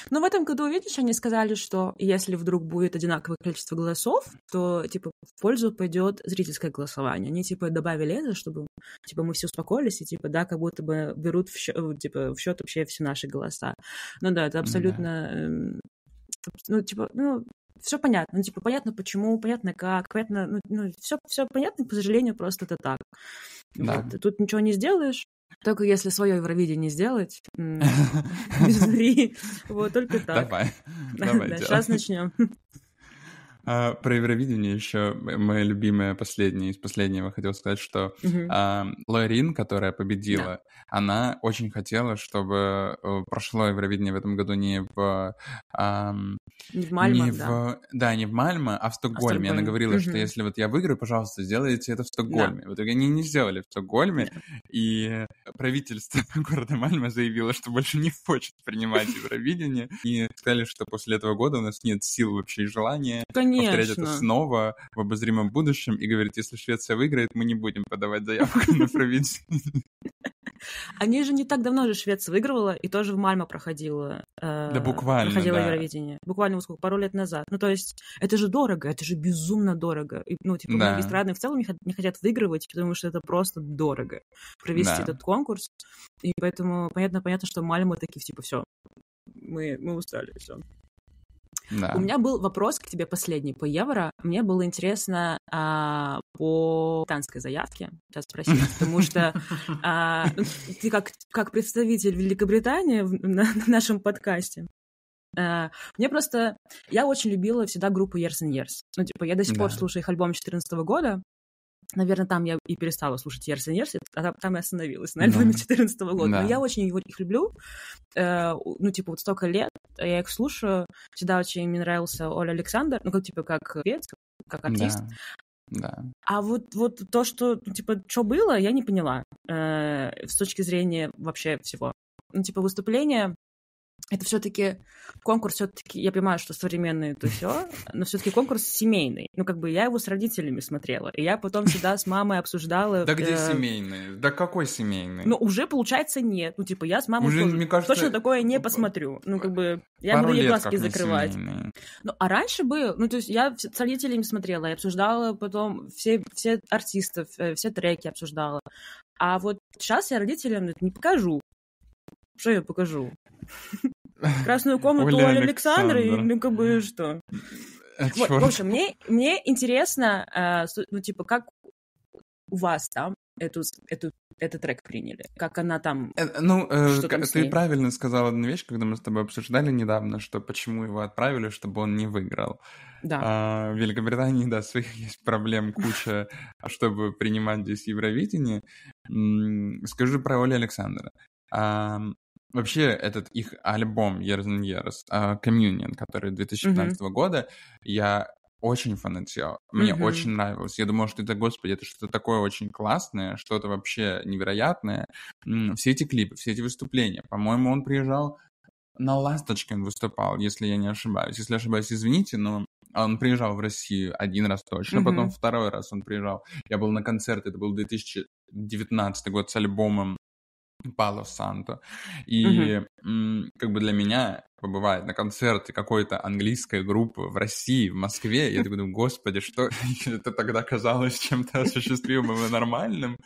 Но в этом году, видишь, они сказали, что если вдруг будет одинаковое количество голосов, то, типа, в пользу пойдет зрительское голосование. Они, типа, добавили это, чтобы, типа, мы все успокоились, и, типа, да, как будто бы берут в счет, типа, в счет вообще все наши голоса. Ну да, это абсолютно... Да. Эм, ну, типа, ну, все понятно, ну, типа, понятно почему, понятно как, понятно, ну, ну все, все понятно, к сожалению, просто это так. Да. Вот, тут ничего не сделаешь, только если свое Евровидение сделать, без вот только так. Давай, давай. Сейчас начнем. А, про Евровидение еще моя любимая последняя из последнего хотел сказать, что угу. а, Лорин, которая победила, да. она очень хотела, чтобы э, прошло Евровидение в этом году не в а, не в Мальма, не да. В, да, не в Мальма, а в Стокгольме. А в Стокгольме. Она говорила, угу. что если вот я выиграю, пожалуйста, сделайте это в Стокгольме. Да. В итоге они не сделали в Стокгольме, да. и правительство города Мальма заявило, что больше не хочет принимать Евровидение, и сказали, что после этого года у нас нет сил вообще и желания. Только Конечно. повторять это снова в обозримом будущем и говорит, если Швеция выиграет, мы не будем подавать заявку на провинцию. Они же не так давно же Швеция выигрывала и тоже в Мальме проходила. Э, да буквально, Проходила да. Евровидение. Буквально вот сколько, пару лет назад. Ну, то есть, это же дорого, это же безумно дорого. И, ну, типа, да. многие страны в целом не, не хотят выигрывать, потому что это просто дорого провести да. этот конкурс. И поэтому понятно, понятно, что Мальмы такие, типа, все, мы, мы устали, все. Да. У меня был вопрос к тебе последний по евро. Мне было интересно а, по танской заявке. Сейчас спросить, потому что а, ну, ты как, как представитель Великобритании на, на нашем подкасте, Uh, мне просто... Я очень любила всегда группу Years and Years. Ну, типа, я до сих да. пор слушаю их альбом 2014 года. Наверное, там я и перестала слушать Ерси Нерси, а там, там и остановилась на ну альбоме 2014 -го года. Да. Но я очень его, их люблю. Э, ну, типа, вот столько лет а я их слушаю. Всегда очень мне нравился Оля Александр, ну, как, типа, как певец, как артист. Да. Да. А вот, вот то, что, ну, типа, что было, я не поняла э, с точки зрения вообще всего. Ну, типа, выступление это все-таки конкурс, все-таки, я понимаю, что современный, это все, но все-таки конкурс семейный. Ну, как бы я его с родителями смотрела, и я потом всегда с мамой обсуждала. Да где э, семейный? Да какой семейный? Ну, уже, получается, нет. Ну, типа, я с мамой точно такое не посмотрю. Ну, как бы, я буду ей глазки закрывать. Ну, а раньше был, ну, то есть я с родителями смотрела, и обсуждала потом все, все артистов, э, все треки обсуждала. А вот сейчас я родителям не покажу. Что я покажу? красную комнату Оля, Александра, И, ну как бы что. А, в общем, мне, мне интересно, а, ну типа, как у вас там эту, эту, этот трек приняли? Как она там... Э, ну, э, ты правильно сказала одну вещь, когда мы с тобой обсуждали недавно, что почему его отправили, чтобы он не выиграл. Да. А, в Великобритании, да, своих есть проблем куча, а чтобы принимать здесь Евровидение. Скажу про Оля Александра. А, Вообще, этот их альбом Years and Years, uh, Communion, который 2015 mm-hmm. года, я очень фанател. Мне mm-hmm. очень нравилось. Я думал, что это, господи, это что-то такое очень классное, что-то вообще невероятное. Все эти клипы, все эти выступления. По-моему, он приезжал на ласточке, он выступал, если я не ошибаюсь. Если ошибаюсь, извините, но он приезжал в Россию один раз точно, mm-hmm. потом второй раз он приезжал. Я был на концерте, это был 2019 год с альбомом Пало-Санто. И угу. как бы для меня побывает на концерте какой-то английской группы в России, в Москве, я думаю, господи, что это тогда казалось чем-то осуществимым и нормальным.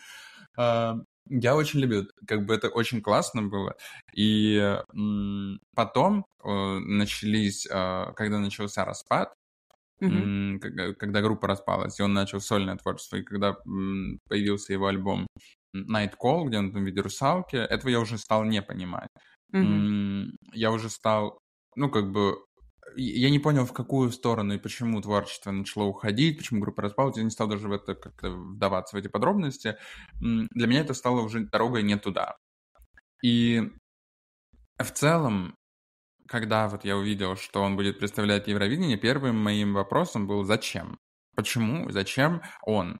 А, я очень любил, как бы это очень классно было. И потом э, начались, а, когда начался распад, Когда группа распалась, и он начал сольное творчество, и когда появился его альбом Night Call, где он там в виде русалки, этого я уже стал не понимать. Mm-hmm. Я уже стал, ну, как бы, я не понял, в какую сторону и почему творчество начало уходить, почему группа распалась, я не стал даже в это как-то вдаваться, в эти подробности. Для меня это стало уже дорогой не туда. И в целом, когда вот я увидел, что он будет представлять Евровидение, первым моим вопросом был «Зачем?» Почему? Зачем он?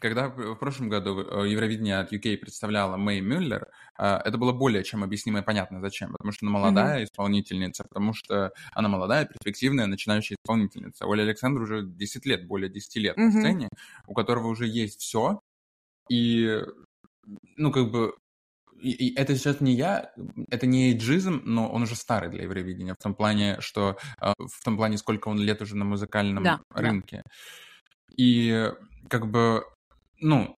Когда в прошлом году э, Евровидение от UK представляла Мэй Мюллер, э, это было более чем объяснимо и понятно, зачем. Потому что она молодая mm-hmm. исполнительница, потому что она молодая, перспективная, начинающая исполнительница. Оля Александр уже 10 лет, более 10 лет mm-hmm. на сцене, у которого уже есть все. И, ну, как бы, и, и это сейчас не я, это не эйджизм, но он уже старый для Евровидения, в том плане, что э, в том плане, сколько он лет уже на музыкальном да, рынке. Да. И как бы ну,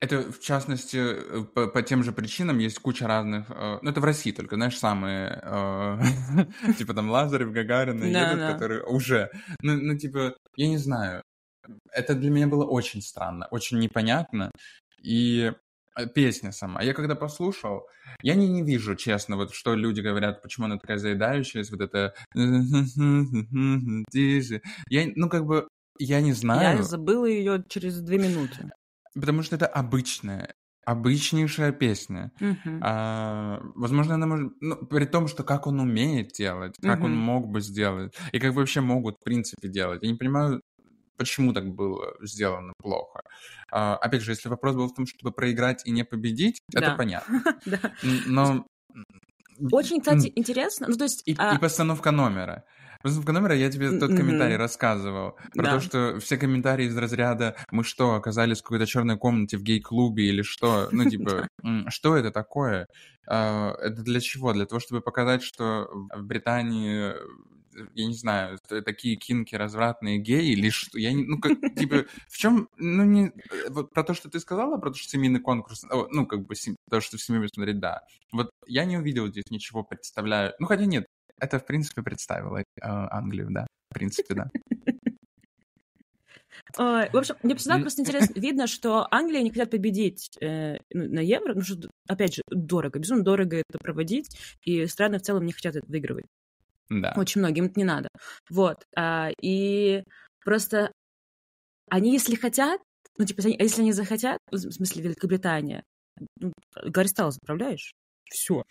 это, в частности, э, по, по тем же причинам есть куча разных... Э, ну, это в России только, знаешь, самые... Э, типа там Лазарев, Гагарина едут, которые уже... Ну, ну, типа, я не знаю. Это для меня было очень странно, очень непонятно. И э, песня сама. А я когда послушал, я не, не вижу, честно, вот что люди говорят, почему она такая заедающая, вот это... Я, ну, как бы, я не знаю. Я забыла ее через две минуты. Потому что это обычная, обычнейшая песня. Угу. А, возможно, она может... Ну, при том, что как он умеет делать, как угу. он мог бы сделать, и как вообще могут, в принципе, делать. Я не понимаю, почему так было сделано плохо. А, опять же, если вопрос был в том, чтобы проиграть и не победить, да. это понятно. Но... Очень, кстати, интересно. Ну, то есть, и, а... и постановка номера. Просто номера я тебе тот м-м-м. комментарий mm-hmm. рассказывал. Про да. то, что все комментарии из разряда «Мы что, оказались в какой-то черной комнате в гей-клубе или что?» Ну, типа, что это такое? А, это для чего? Для того, чтобы показать, что в Британии я не знаю, такие кинки развратные геи, или что, я не, ну, как, типа, в чем, ну, не, вот про то, что ты сказала, про то, что семейный конкурс, ну, как бы, то, что в семье смотреть, да. Вот я не увидел здесь ничего представляю, ну, хотя нет, это, в принципе, представило э, Англию, да. В принципе, да. А, в общем, мне всегда просто интересно, видно, что Англия не хотят победить э, ну, на Евро, потому что, опять же, дорого, безумно дорого это проводить, и страны в целом не хотят это выигрывать. Да. Очень многим это не надо. Вот. А, и просто они, если хотят, ну, типа, если они а захотят, в смысле, Великобритания, ну, Гарри Сталлс, управляешь? Все.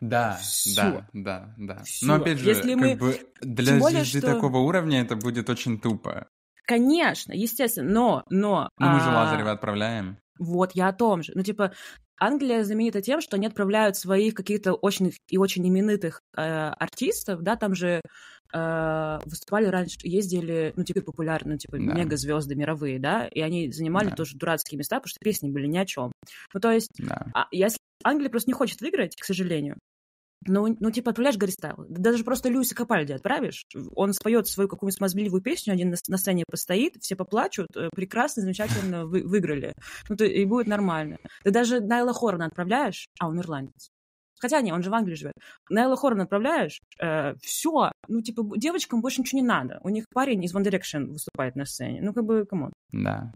Да, Всё. да, да, да. Всё. Но опять же, Если мы... бы для звезды что... такого уровня это будет очень тупо. Конечно, естественно, но, но... Ну, мы а... же Лазарева отправляем. Вот, я о том же. Ну, типа, Англия знаменита тем, что они отправляют своих каких-то очень и очень именитых э, артистов, да, там же э, выступали раньше, ездили, ну, теперь популярные, типа, да. мега-звезды мировые, да, и они занимали да. тоже дурацкие места, потому что песни были ни о чем. Ну, то есть, да. а, если Англия просто не хочет выиграть, к сожалению, ну, ну, типа, отправляешь Гарри Стайла. Даже просто Льюиса Капальди отправишь. Он споет свою какую-нибудь смазливую песню, один на, на сцене постоит, все поплачут, э, прекрасно, замечательно вы, выиграли. Ну, то, и будет нормально. Ты даже Найла Хорна отправляешь, а он ирландец. Хотя не, он же в Англии живет. На Элла Хорн отправляешь, э, все. Ну, типа, девочкам больше ничего не надо. У них парень из One Direction выступает на сцене. Ну, как бы, камон. Да.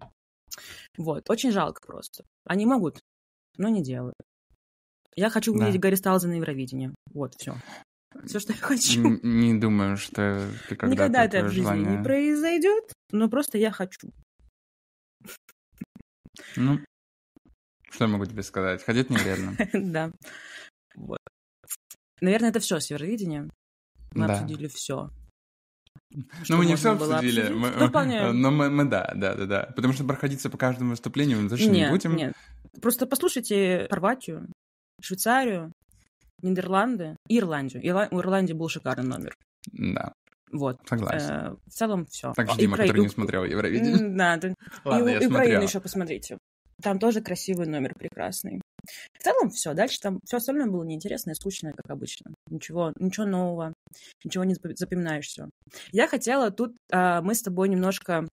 Вот, очень жалко просто. Они могут, но не делают. Я хочу увидеть да. Гарри Сталза на Евровидении. Вот, все. Все, что я хочу. Н- не думаю, что ты когда Никогда это в жизни желание... не произойдет, но просто я хочу. Ну, что я могу тебе сказать? Ходить не вредно. Да. Вот. Наверное, это все с Евровидением. Мы да. обсудили все. Что но ну, мы не все обсудили, мы, э, да, но мы, мы да, да, да, да, потому что проходиться по каждому выступлению мы точно нет, не будем. Нет, просто послушайте Хорватию, Швейцарию, Нидерланды Ирландию. Ирла... У Ирландии был шикарный номер. Да. Вот. Согласен. Э, в целом все. Так же Дима, Укра... который не смотрел Евровидение. Да, да. Ладно, и, я Украину еще посмотрите. Там тоже красивый номер прекрасный. В целом все. Дальше там все остальное было неинтересно и скучно, как обычно. Ничего, ничего нового, ничего не запоминаешь все. Я хотела тут, а, мы с тобой немножко,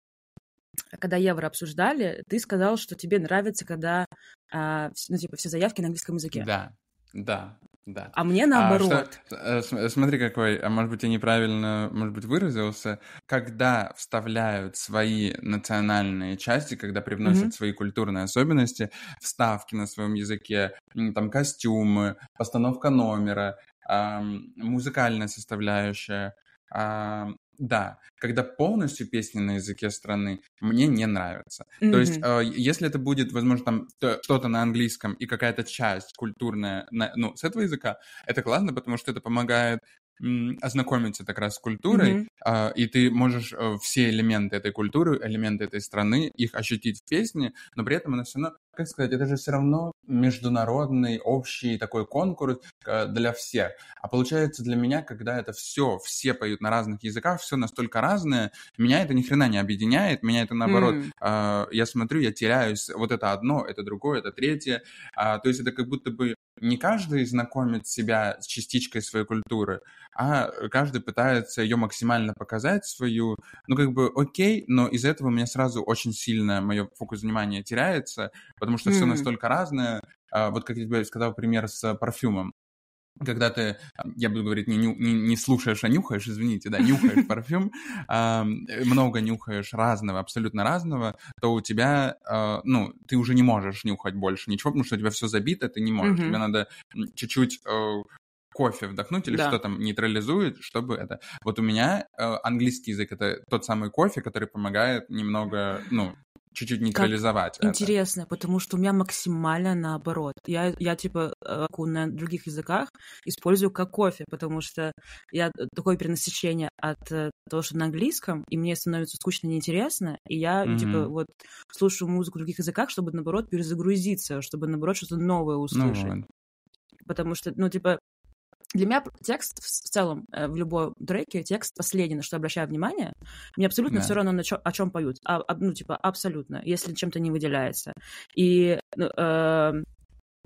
когда евро обсуждали, ты сказал, что тебе нравится, когда а, ну, типа, все заявки на английском языке. Да, да. Да. А мне наоборот. А, что, э, э, смотри, какой, а может быть, я неправильно, может быть, выразился. Когда вставляют свои национальные части, когда привносят mm-hmm. свои культурные особенности, вставки на своем языке, там костюмы, постановка номера, музыкальная составляющая, да, когда полностью песни на языке страны, мне не нравится. Mm-hmm. То есть, э, если это будет, возможно, там что-то на английском и какая-то часть культурная, на, ну, с этого языка, это классно, потому что это помогает ознакомиться так раз с культурой, mm-hmm. и ты можешь э, все элементы этой культуры, элементы этой страны, их ощутить в песне, но при этом она все равно, как сказать, это же все равно международный, общий такой конкурс э, для всех. А получается для меня, когда это все, все поют на разных языках, все настолько разное, меня это ни хрена не объединяет, меня это наоборот, mm-hmm. я смотрю, я теряюсь, вот это одно, это другое, это третье, а, то есть это как будто бы не каждый знакомит себя с частичкой своей культуры, а каждый пытается ее максимально показать свою. Ну, как бы окей, но из этого у меня сразу очень сильно мое фокус внимания теряется, потому что mm-hmm. все настолько разное. А вот как я тебе сказал пример с парфюмом когда ты, я буду говорить, не, не, не слушаешь, а нюхаешь, извините, да, нюхаешь парфюм, а, много нюхаешь разного, абсолютно разного, то у тебя, а, ну, ты уже не можешь нюхать больше ничего, потому что у тебя все забито, ты не можешь, тебе надо чуть-чуть э, кофе вдохнуть или что там нейтрализует, чтобы это. Вот у меня э, английский язык это тот самый кофе, который помогает немного, ну, чуть-чуть нейтрализовать. Как это. Интересно, потому что у меня максимально наоборот. Я, я типа э, на других языках использую как кофе, потому что я э, такое перенасыщение от э, того, что на английском, и мне становится скучно, неинтересно, и я mm-hmm. типа вот слушаю музыку в других языках, чтобы наоборот перезагрузиться, чтобы наоборот что-то новое ну услышать. Ну, вот. Потому что, ну, типа, для меня текст в целом э, в любом треке, текст последний, на что обращаю внимание, мне абсолютно да. все равно, на чё, о чем поют. А, а, ну, типа, абсолютно, если чем-то не выделяется. И э,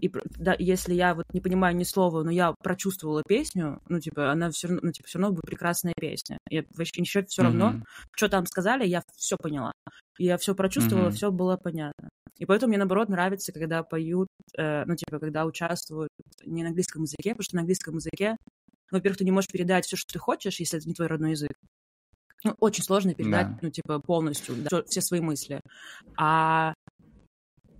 и да, если я вот не понимаю ни слова, но я прочувствовала песню, ну, типа, она все равно, ну, типа, все равно будет прекрасная песня. Я вообще ничего все равно, mm-hmm. что там сказали, я все поняла. Я все прочувствовала, mm-hmm. все было понятно. И поэтому мне, наоборот, нравится, когда поют, э, ну, типа, когда участвуют не на английском языке, потому что на английском языке, ну, во-первых, ты не можешь передать все, что ты хочешь, если это не твой родной язык. Ну, очень сложно передать, да. ну, типа, полностью да, все свои мысли. А,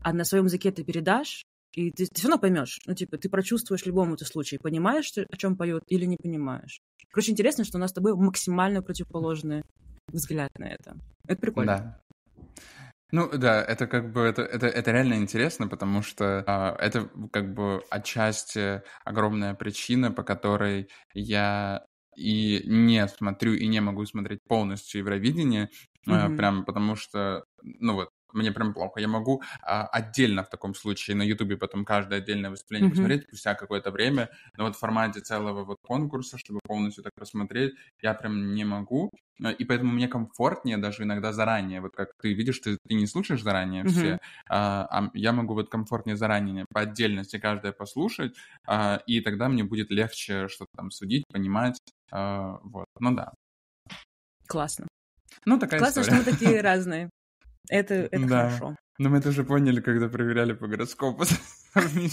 а на своем языке ты передашь, и ты, ты все равно поймешь. Ну, типа, ты прочувствуешь любому этот случай. Понимаешь, о чем поет, или не понимаешь. Короче, интересно, что у нас с тобой максимально противоположный взгляд на это. Это прикольно. Да. Ну да, это как бы это, это, это реально интересно, потому что э, это как бы отчасти огромная причина, по которой я и не смотрю и не могу смотреть полностью Евровидение, mm-hmm. э, прям потому что, ну вот, мне прям плохо. Я могу а, отдельно в таком случае на Ютубе потом каждое отдельное выступление mm-hmm. посмотреть спустя какое-то время, но вот в формате целого вот конкурса, чтобы полностью так рассмотреть, я прям не могу. Э, и поэтому мне комфортнее даже иногда заранее, вот как ты видишь, ты, ты не слушаешь заранее mm-hmm. все, а, а я могу вот комфортнее заранее по отдельности каждое послушать, а, и тогда мне будет легче что-то там судить, понимать, а, вот, ну да. Классно. Ну, такая Классно, история. что мы такие разные. Это, это да. хорошо. Но мы это уже поняли, когда проверяли по гороскопу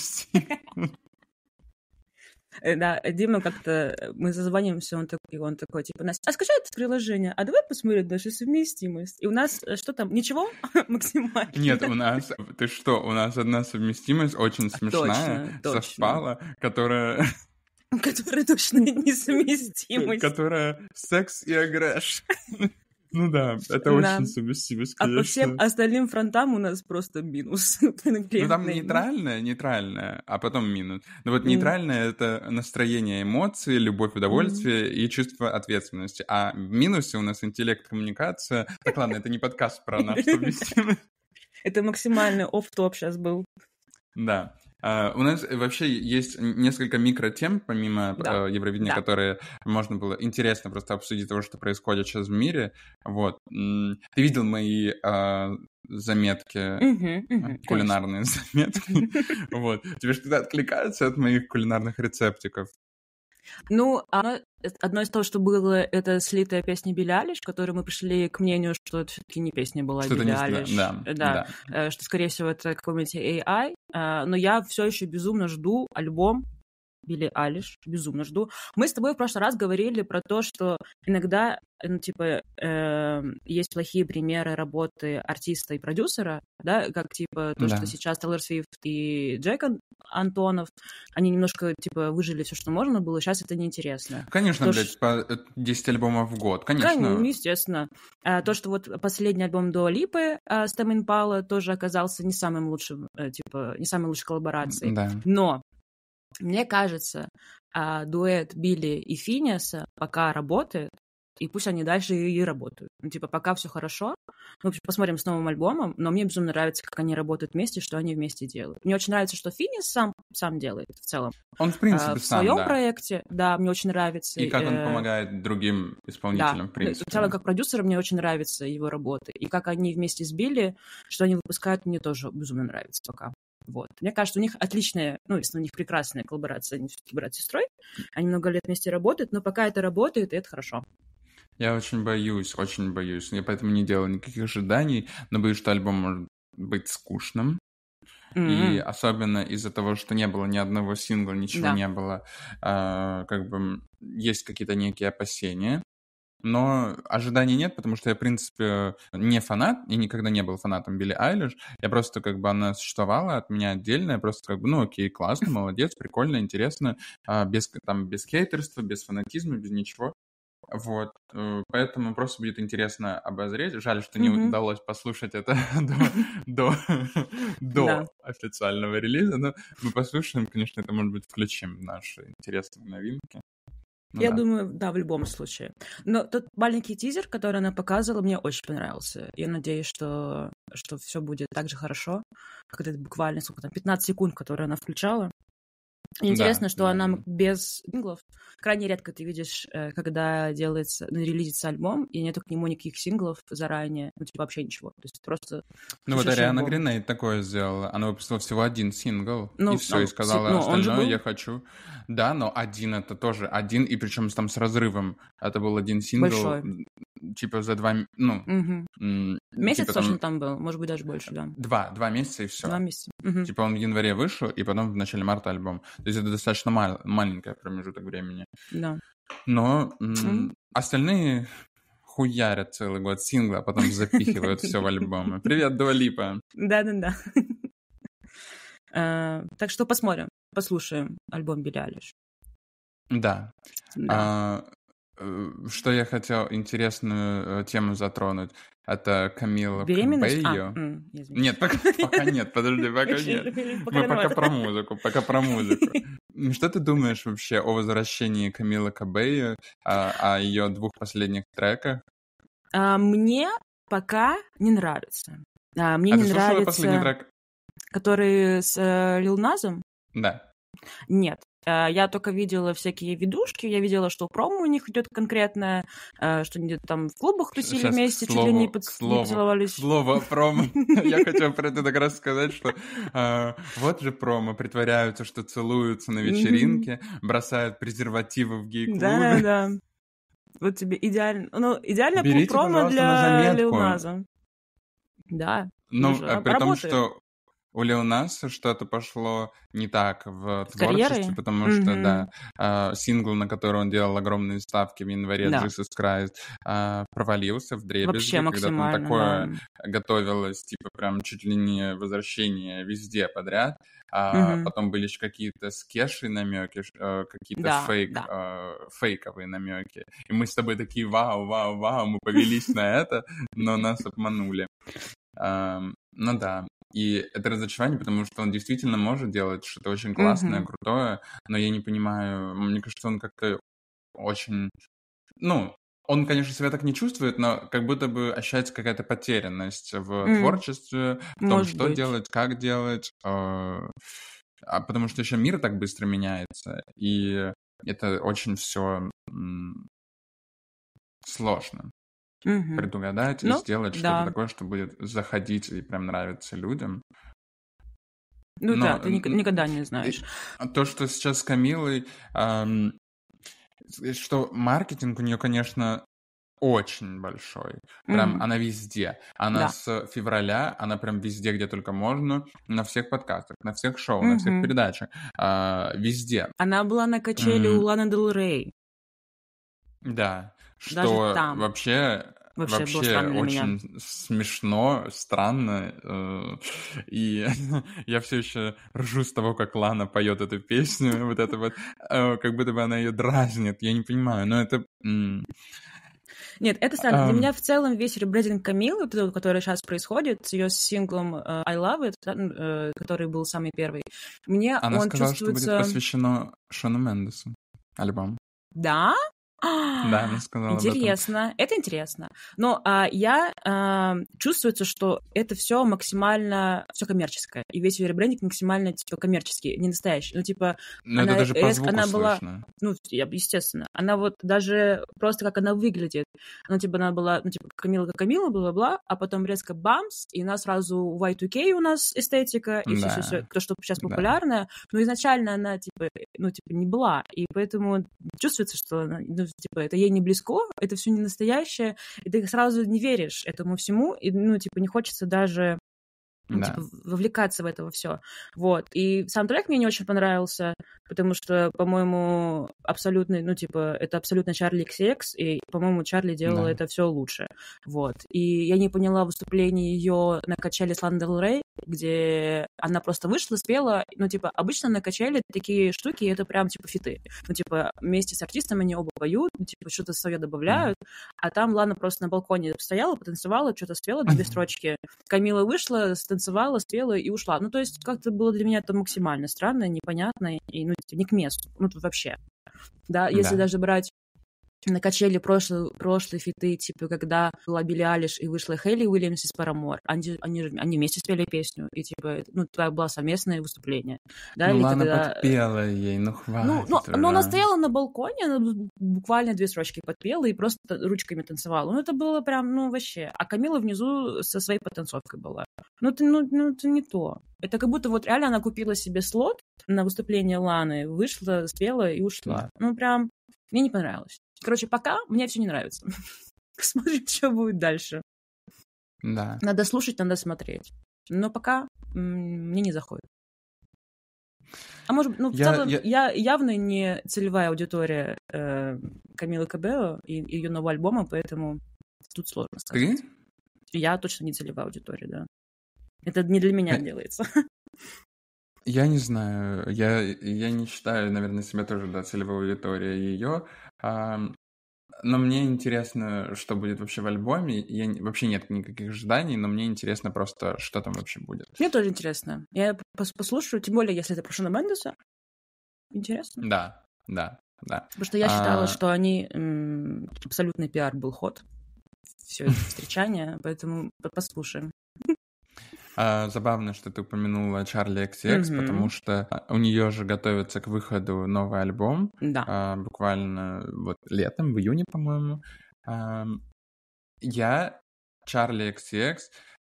э, да, Дима как-то, э, мы зазвонимся, он такой, он такой, типа, Настя, а скачай это приложение, а давай посмотрим нашу совместимость. И у нас э, что там, ничего максимально? Нет, у нас, ты что, у нас одна совместимость очень а, смешная, точно, совпала, точно. которая... Которая точно несовместимость. Которая секс и агрэш. Ну да, это да. очень совместимость, конечно. А по всем остальным фронтам у нас просто минус. ну там нейтральное, нейтральное, а потом минус. Ну вот нейтральное — это настроение эмоций, любовь, удовольствие и чувство ответственности. А в минусе у нас интеллект, коммуникация. Так ладно, это не подкаст про нашу совместимость. Это максимальный офф-топ сейчас был. Да. А, у нас вообще есть несколько микротем, помимо э, да. Uh, Евровидения, да. которые можно было интересно просто обсудить того, что происходит сейчас в мире. Вот. ты видел мои uh, заметки, угу, угу, кулинарные конечно. заметки. вот. Тебе что-то откликается от моих кулинарных рецептиков? Ну, оно, э, одно из того, что было, это слитая песня Билли Алиш, которую мы пришли к мнению, что это все-таки не песня была что Да, да, да. Э, что, скорее всего, это какой-нибудь AI. А, но я все еще безумно жду альбом Билли Алиш, безумно жду. Мы с тобой в прошлый раз говорили про то, что иногда, э, ну, типа, э, есть плохие примеры работы артиста и продюсера, да, как, типа, то, да. что сейчас Тейлор Свифт и Джек Антонов, они немножко, типа, выжили все, что можно было, сейчас это неинтересно. Конечно, то, блядь, что... 10 э, альбомов в год, конечно. Конечно, ну, естественно. А, то, что вот последний альбом до Липы а, с Тэм Импала тоже оказался не самым лучшим, э, типа, не самой лучшей коллаборацией. Да. Но мне кажется, а, дуэт Билли и Финиаса пока работает, и пусть они дальше и работают. Ну, типа, пока все хорошо. Мы посмотрим с новым альбомом, но мне безумно нравится, как они работают вместе, что они вместе делают. Мне очень нравится, что Финис сам, сам делает в целом. Он, в принципе, а, в сам, своем да. проекте, да, мне очень нравится. И как он э, помогает другим исполнителям, да. в принципе. В целом, как продюсер, мне очень нравится его работы. И как они вместе сбили, что они выпускают, мне тоже безумно нравится пока. Вот. Мне кажется, у них отличная, ну, если у них прекрасная коллаборация, они все-таки брат с сестрой, они много лет вместе работают, но пока это работает, это хорошо. Я очень боюсь, очень боюсь. Я поэтому не делаю никаких ожиданий, но боюсь, что альбом может быть скучным. Mm-hmm. И особенно из-за того, что не было ни одного сингла, ничего да. не было, э, как бы есть какие-то некие опасения но ожиданий нет, потому что я, в принципе, не фанат и никогда не был фанатом Билли Айлиш. Я просто как бы она существовала от меня отдельно, я просто как бы, ну окей, классно, молодец, прикольно, интересно, а, без, там, без хейтерства, без фанатизма, без ничего. Вот, э, поэтому просто будет интересно обозреть. Жаль, что не mm-hmm. удалось послушать это до, до, до да. официального релиза, но мы послушаем, конечно, это, может быть, включим наши интересные новинки. Ну, я да. думаю, да, в любом случае. Но тот маленький тизер, который она показывала, мне очень понравился. Я надеюсь, что, что все будет так же хорошо, как это буквально сколько там, 15 секунд, которые она включала. Интересно, да, что да. она без синглов. Крайне редко ты видишь, э, когда делается, ну, релизится альбом, и нету к нему никаких синглов заранее, ну, типа вообще ничего. То есть просто... Ну, вот Ариана альбом. Гринейд такое сделала. Она выпустила всего один сингл, ну, и все, ну, и сказала, ну, остальное я хочу. Да, но один это тоже один, и причем там с разрывом. Это был один сингл. Большой типа за два... Ну, угу. Месяц типа, точно там... был, может быть, даже больше, да. Два, два месяца и все. Два месяца. Угу. Типа он в январе вышел, и потом в начале марта альбом. То есть это достаточно мал... маленькая промежуток времени. Да. Но м- остальные хуярят целый год сингла, а потом запихивают все в альбомы. Привет, Дуалипа. Да-да-да. А, так что посмотрим, послушаем альбом Билли Да. да. А, Э, что я хотел интересную э, тему затронуть. Это Камила Беременность? Бэйо. А, нет, пока, пока нет, подожди, пока нет. Мы пока про музыку, пока про музыку. Что ты думаешь вообще о возвращении Камилы Кабею, а, о, о ее двух последних треках? А, мне пока не нравится. А, мне а не ты нравится... последний трек? Который с э, Лил Назом? Да. Нет, Э, я только видела всякие видушки. я видела, что промо у них идет конкретное, э, что они там в клубах тусили Сейчас вместе, чуть ли не, под... слову, не Слово промо. Я хотел про это как раз сказать, что э, вот же промо притворяются, что целуются на вечеринке, бросают презервативы в гей-клубы. Да, да. Вот тебе идеально. Ну, идеально промо для Лилназа. Да. Ну, а при том, что или у нас что-то пошло не так в С творчестве, карьерой? потому mm-hmm. что, да, э, сингл, на который он делал огромные ставки в январе, да. Jesus Christ, э, провалился в дребезги, когда там такое да. готовилось, типа прям чуть ли не возвращение везде подряд. А угу. потом были еще какие-то скеши намеки, э, какие-то да, фейк, да. Э, фейковые намеки. И мы с тобой такие, вау, вау, вау, мы повелись на это, но нас обманули. Ну да, и это разочарование, потому что он действительно может делать что-то очень классное, mm-hmm. крутое, но я не понимаю, мне кажется, он как-то очень, ну, он, конечно, себя так не чувствует, но как будто бы ощущается какая-то потерянность в mm. творчестве, в том, Может что быть. делать, как делать, а, а потому что еще мир так быстро меняется, и это очень все сложно угу. предугадать ну, и сделать что-то такое, что будет заходить и прям нравиться людям. Ну Но, да, ты ни- никогда не знаешь. То, что сейчас с Камилой, эм, что маркетинг у нее, конечно, очень большой. Прям mm-hmm. она везде. Она да. с февраля, она прям везде, где только можно, на всех подкастах, на всех шоу, mm-hmm. на всех передачах, э, везде. Она была на качеле mm-hmm. у Ланы Дел Рей. Да, что вообще Вообще, Вообще было странно очень меня. смешно, странно. Э, и я все еще ржу с того, как Лана поет эту песню. Вот это вот, э, как будто бы она ее дразнит. Я не понимаю, но это... Нет, это странно. Um... Для меня в целом весь ребрендинг Камилы, вот который сейчас происходит, с ее синглом uh, I Love It, который был самый первый, мне Она он сказала, чувствуется... что будет посвящено Шону Мендесу альбом. Да? А, да, она сказала. Интересно, это интересно. Но а, я а, чувствуется, что это все максимально все коммерческое. И весь ее ребрендинг максимально типа коммерческий, не настоящий. Ну, типа, Но ну, она, это даже резко, по звуку она была. Ну, естественно. Она вот даже просто как она выглядит. Она ну, типа она была, ну, типа, Камила как Камила, бла-бла-бла, а потом резко бамс, и она сразу Y2K у нас эстетика, и да. все, все, то, что сейчас популярное. Да. Но изначально она, типа, ну, типа, не была. И поэтому чувствуется, что она, ну, ну, типа, это ей не близко, это все не настоящее, и ты сразу не веришь этому всему, и, ну, типа, не хочется даже ну, да. типа, вовлекаться в это во все. Вот. И саундтрек мне не очень понравился, потому что, по-моему, абсолютный, ну, типа, это абсолютно Чарли XX, и, по-моему, Чарли делала да. это все лучше. Вот. И я не поняла выступление ее на качеле с Ландел Рэй, где она просто вышла, спела, ну, типа, обычно на качеле такие штуки, это прям, типа, фиты. Ну, типа, вместе с артистом они оба поют, ну, типа, что-то свое добавляют, mm. а там Лана просто на балконе стояла, потанцевала, что-то спела, две строчки. Камила вышла, танцевала, спела и ушла. Ну, то есть как-то было для меня это максимально странно, непонятно и ну, типа, не к месту, ну, вообще. Да, если да. даже брать на качели прошлые, прошлые фиты, типа, когда была Билли Алиш и вышла Хейли Уильямс из Парамор, они, они, они вместе спели песню, и, типа, ну, это было совместное выступление. Да, ну, ладно, когда... подпела ей, ну, ну хватит. Ну, ну, ну, она стояла на балконе, она буквально две строчки подпела и просто ручками танцевала. Ну, это было прям, ну, вообще. А Камила внизу со своей потанцовкой была. Ну, это, ну, ну, это не то. Это как будто вот реально она купила себе слот на выступление Ланы, вышла, спела и ушла. Ну, прям мне не понравилось. Короче, пока мне все не нравится. Посмотрим, что будет дальше. Да. Надо слушать, надо смотреть. Но пока мне не заходит. А может ну, в я, целом, я... я явно не целевая аудитория э, Камилы Кабео и, и ее нового альбома, поэтому тут сложно сказать. Ты? Я точно не целевая аудитория, да. Это не для меня делается. Я не знаю, я, я не считаю, наверное, себя тоже да, целевой аудиторией ее, а, но мне интересно, что будет вообще в альбоме. Я, вообще нет никаких ожиданий, но мне интересно просто, что там вообще будет. Мне тоже интересно. Я послушаю, тем более, если это про Шона Мендеса. Интересно. Да, да, да. Потому что я считала, а... что они... абсолютный пиар был ход. Все это встречание, поэтому послушаем. А, забавно, что ты упомянула Чарли XX, mm потому что а, у нее же готовится к выходу новый альбом. Да. А, буквально вот летом, в июне, по-моему. А, я, Чарли XX,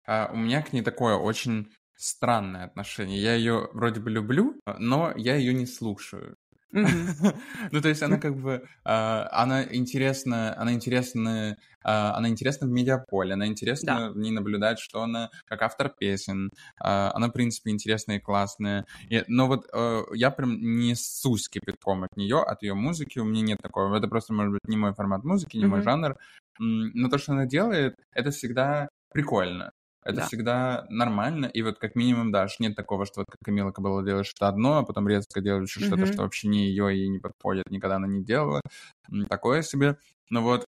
а, у меня к ней такое очень странное отношение. Я ее вроде бы люблю, но я ее не слушаю. Ну, то есть она как бы, а, она интересна, она интересна, а, она интересна в медиаполе, она интересна в ней наблюдать, что она как автор песен, а, она, в принципе, интересная и классная. Но вот э, я прям не сусь кипятком от нее, от ее музыки, у меня нет такого. Это просто, может быть, не мой формат музыки, не мой жанр. Но то, что она делает, это всегда прикольно. Это да. всегда нормально, и вот как минимум, да, нет такого, что вот как Камила Кабелла делает что-то одно, а потом резко делает mm-hmm. что-то, что вообще не ее и не подходит, никогда она не делала, такое себе. Но ну вот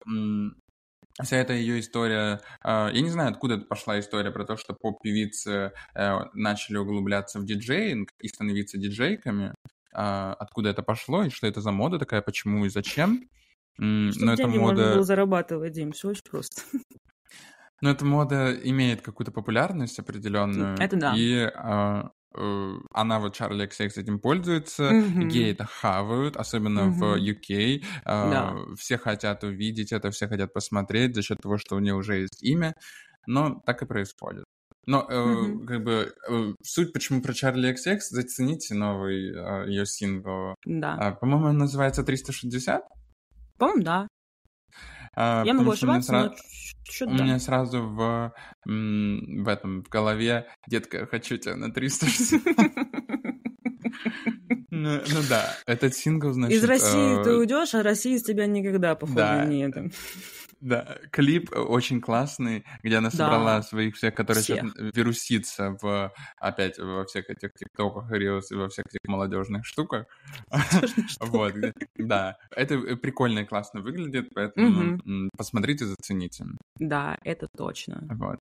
вся эта ее история, а, я не знаю, откуда это пошла история про то, что поп-певицы э, начали углубляться в диджеинг и становиться диджейками, а, откуда это пошло и что это за мода такая, почему и зачем. Чтобы Но деньги это мода... можно было зарабатывать, Дим, все очень просто. Но эта мода имеет какую-то популярность определенную. Это да. И э, э, она вот Чарли XX этим пользуется, mm-hmm. геи это хавают, особенно mm-hmm. в UK. Э, а, да. Все хотят увидеть это, все хотят посмотреть за счет того, что у нее уже есть имя. Но так и происходит. Но mm-hmm. как бы э, суть, почему про Чарли XX, зацените новый э, а, ее сингл. Да. Э, по-моему, он называется 360. По-моему, да. А, Я Потому могу ошибаться, но чуть-чуть У меня сразу в, в этом, в голове, детка, хочу тебя на 360. Ну, ну, да, этот сингл, значит... Из России ты э, уйдешь, а России из тебя никогда, походу, да. не это. Да, клип э, очень классный, где она собрала да. своих всех, которые всех. сейчас вирусится в, опять во всех этих тиктоках, рилс и во всех этих молодежных штуках. Вот, да. Это э, прикольно и классно выглядит, поэтому посмотрите, зацените. Да, это точно. Вот.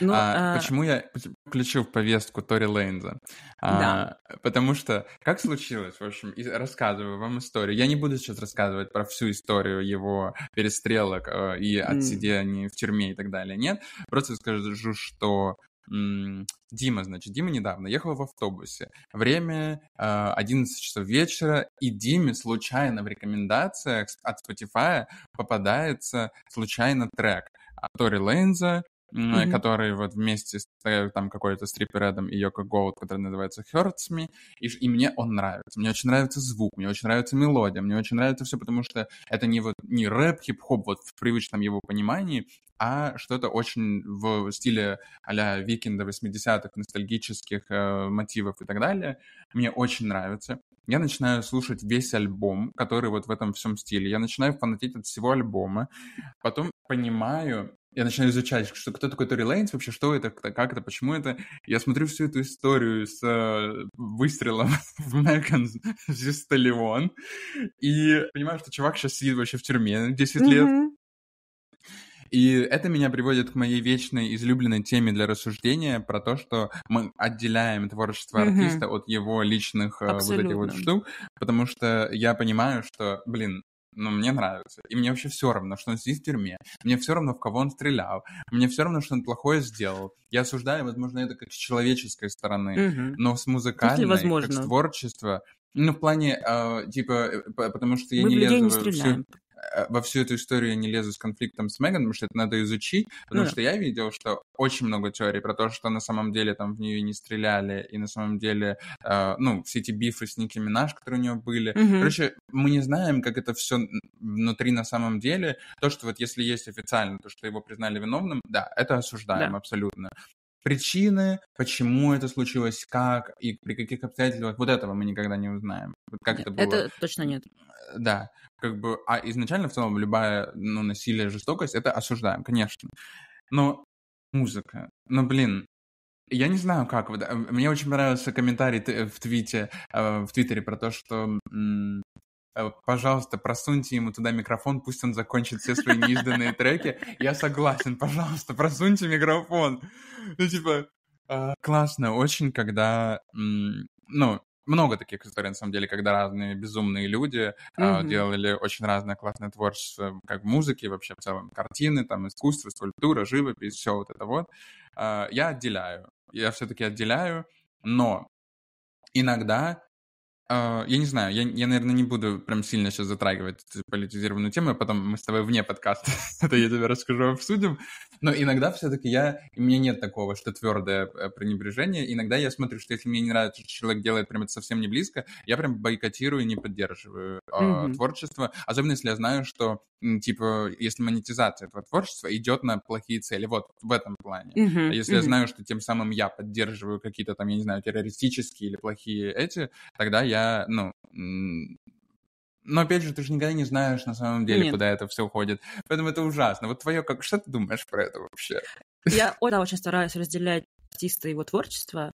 Ну, а, а... Почему я включил в повестку Тори Лейнза? А, да. потому что как случилось, в общем, и рассказываю вам историю. Я не буду сейчас рассказывать про всю историю его перестрелок э, и отсидений mm. в тюрьме и так далее. Нет, просто скажу, что Дима, значит, Дима недавно ехал в автобусе. Время э, 11 часов вечера, и Диме случайно в рекомендациях от Spotify попадается случайно трек Тори Лейнза mm-hmm. которые вот вместе с там какой-то стрипередом и Йоко Голд, который называется Hurts Me, и, и мне он нравится. Мне очень нравится звук, мне очень нравится мелодия, мне очень нравится все, потому что это не вот не рэп, хип-хоп вот в привычном его понимании, а что-то очень в стиле а-ля викинда 80-х, ностальгических э, мотивов и так далее. Мне очень нравится. Я начинаю слушать весь альбом, который вот в этом всем стиле. Я начинаю фанатить от всего альбома. Потом понимаю, я начинаю изучать, что кто такой Тори Лейнс вообще, что это, как это, почему это. Я смотрю всю эту историю с э, выстрелом в Мэган Зистолеон и понимаю, что чувак сейчас сидит вообще в тюрьме 10 mm-hmm. лет. И это меня приводит к моей вечной излюбленной теме для рассуждения про то, что мы отделяем творчество угу. артиста от его личных Абсолютно. Э, вот этих вот штук, потому что я понимаю, что, блин, но ну, мне нравится. И мне вообще все равно, что он сидит в тюрьме. Мне все равно, в кого он стрелял. Мне все равно, что он плохое сделал. Я осуждаю, возможно, это как с человеческой стороны, угу. но с музыкальной, возможно. как с творчества. Ну, в плане, а, типа, э, типа, потому что я Мы не лезу не стреляем. Э, во всю эту историю я не лезу с конфликтом с Меган, потому что это надо изучить, потому mm. что я видел, что очень много теорий про то, что на самом деле там в нее не стреляли, и на самом деле, э, ну, все эти бифы с Ники Минаж, которые у нее были. mm Короче, мы не знаем, как это все внутри на самом деле. То, что вот если есть официально, то, что его признали виновным, да, это осуждаем да. абсолютно причины, почему это случилось, как и при каких обстоятельствах, вот этого мы никогда не узнаем. как нет, это было. Это точно нет да, как бы, а изначально в целом любая, ну, насилие, жестокость, это осуждаем, конечно. Но музыка, ну, блин, я не знаю, как. вот. Э, мне очень понравился комментарий э, в твите, э, в твиттере про то, что пожалуйста, просуньте ему туда микрофон, пусть он закончит все свои неизданные треки. Я согласен, пожалуйста, просуньте микрофон. Ну, типа, а, классно очень, когда, ну, много таких историй, на самом деле, когда разные безумные люди mm-hmm. э, делали очень разное классное творчество, как в музыке, вообще в целом, картины, там, искусство, скульптура, живопись, все вот это вот. Э, я отделяю. Я все-таки отделяю, но иногда Uh, я не знаю, я, я, наверное, не буду прям сильно сейчас затрагивать эту политизированную тему, потом мы с тобой вне подкаста это я тебе расскажу, обсудим. Но иногда все-таки я, у меня нет такого, что твердое э, пренебрежение. Иногда я смотрю, что если мне не нравится, что человек делает прям это совсем не близко, я прям бойкотирую и не поддерживаю mm-hmm. творчество. Особенно если я знаю, что, типа, если монетизация этого творчества идет на плохие цели, вот в этом плане. Mm-hmm. Если mm-hmm. я знаю, что тем самым я поддерживаю какие-то там, я не знаю, террористические или плохие эти, тогда я я, ну, но опять же, ты же никогда не знаешь на самом деле, Нет. куда это все уходит. Поэтому это ужасно. Вот твое, как что ты думаешь про это вообще? Я да, очень стараюсь разделять артиста и его творчество.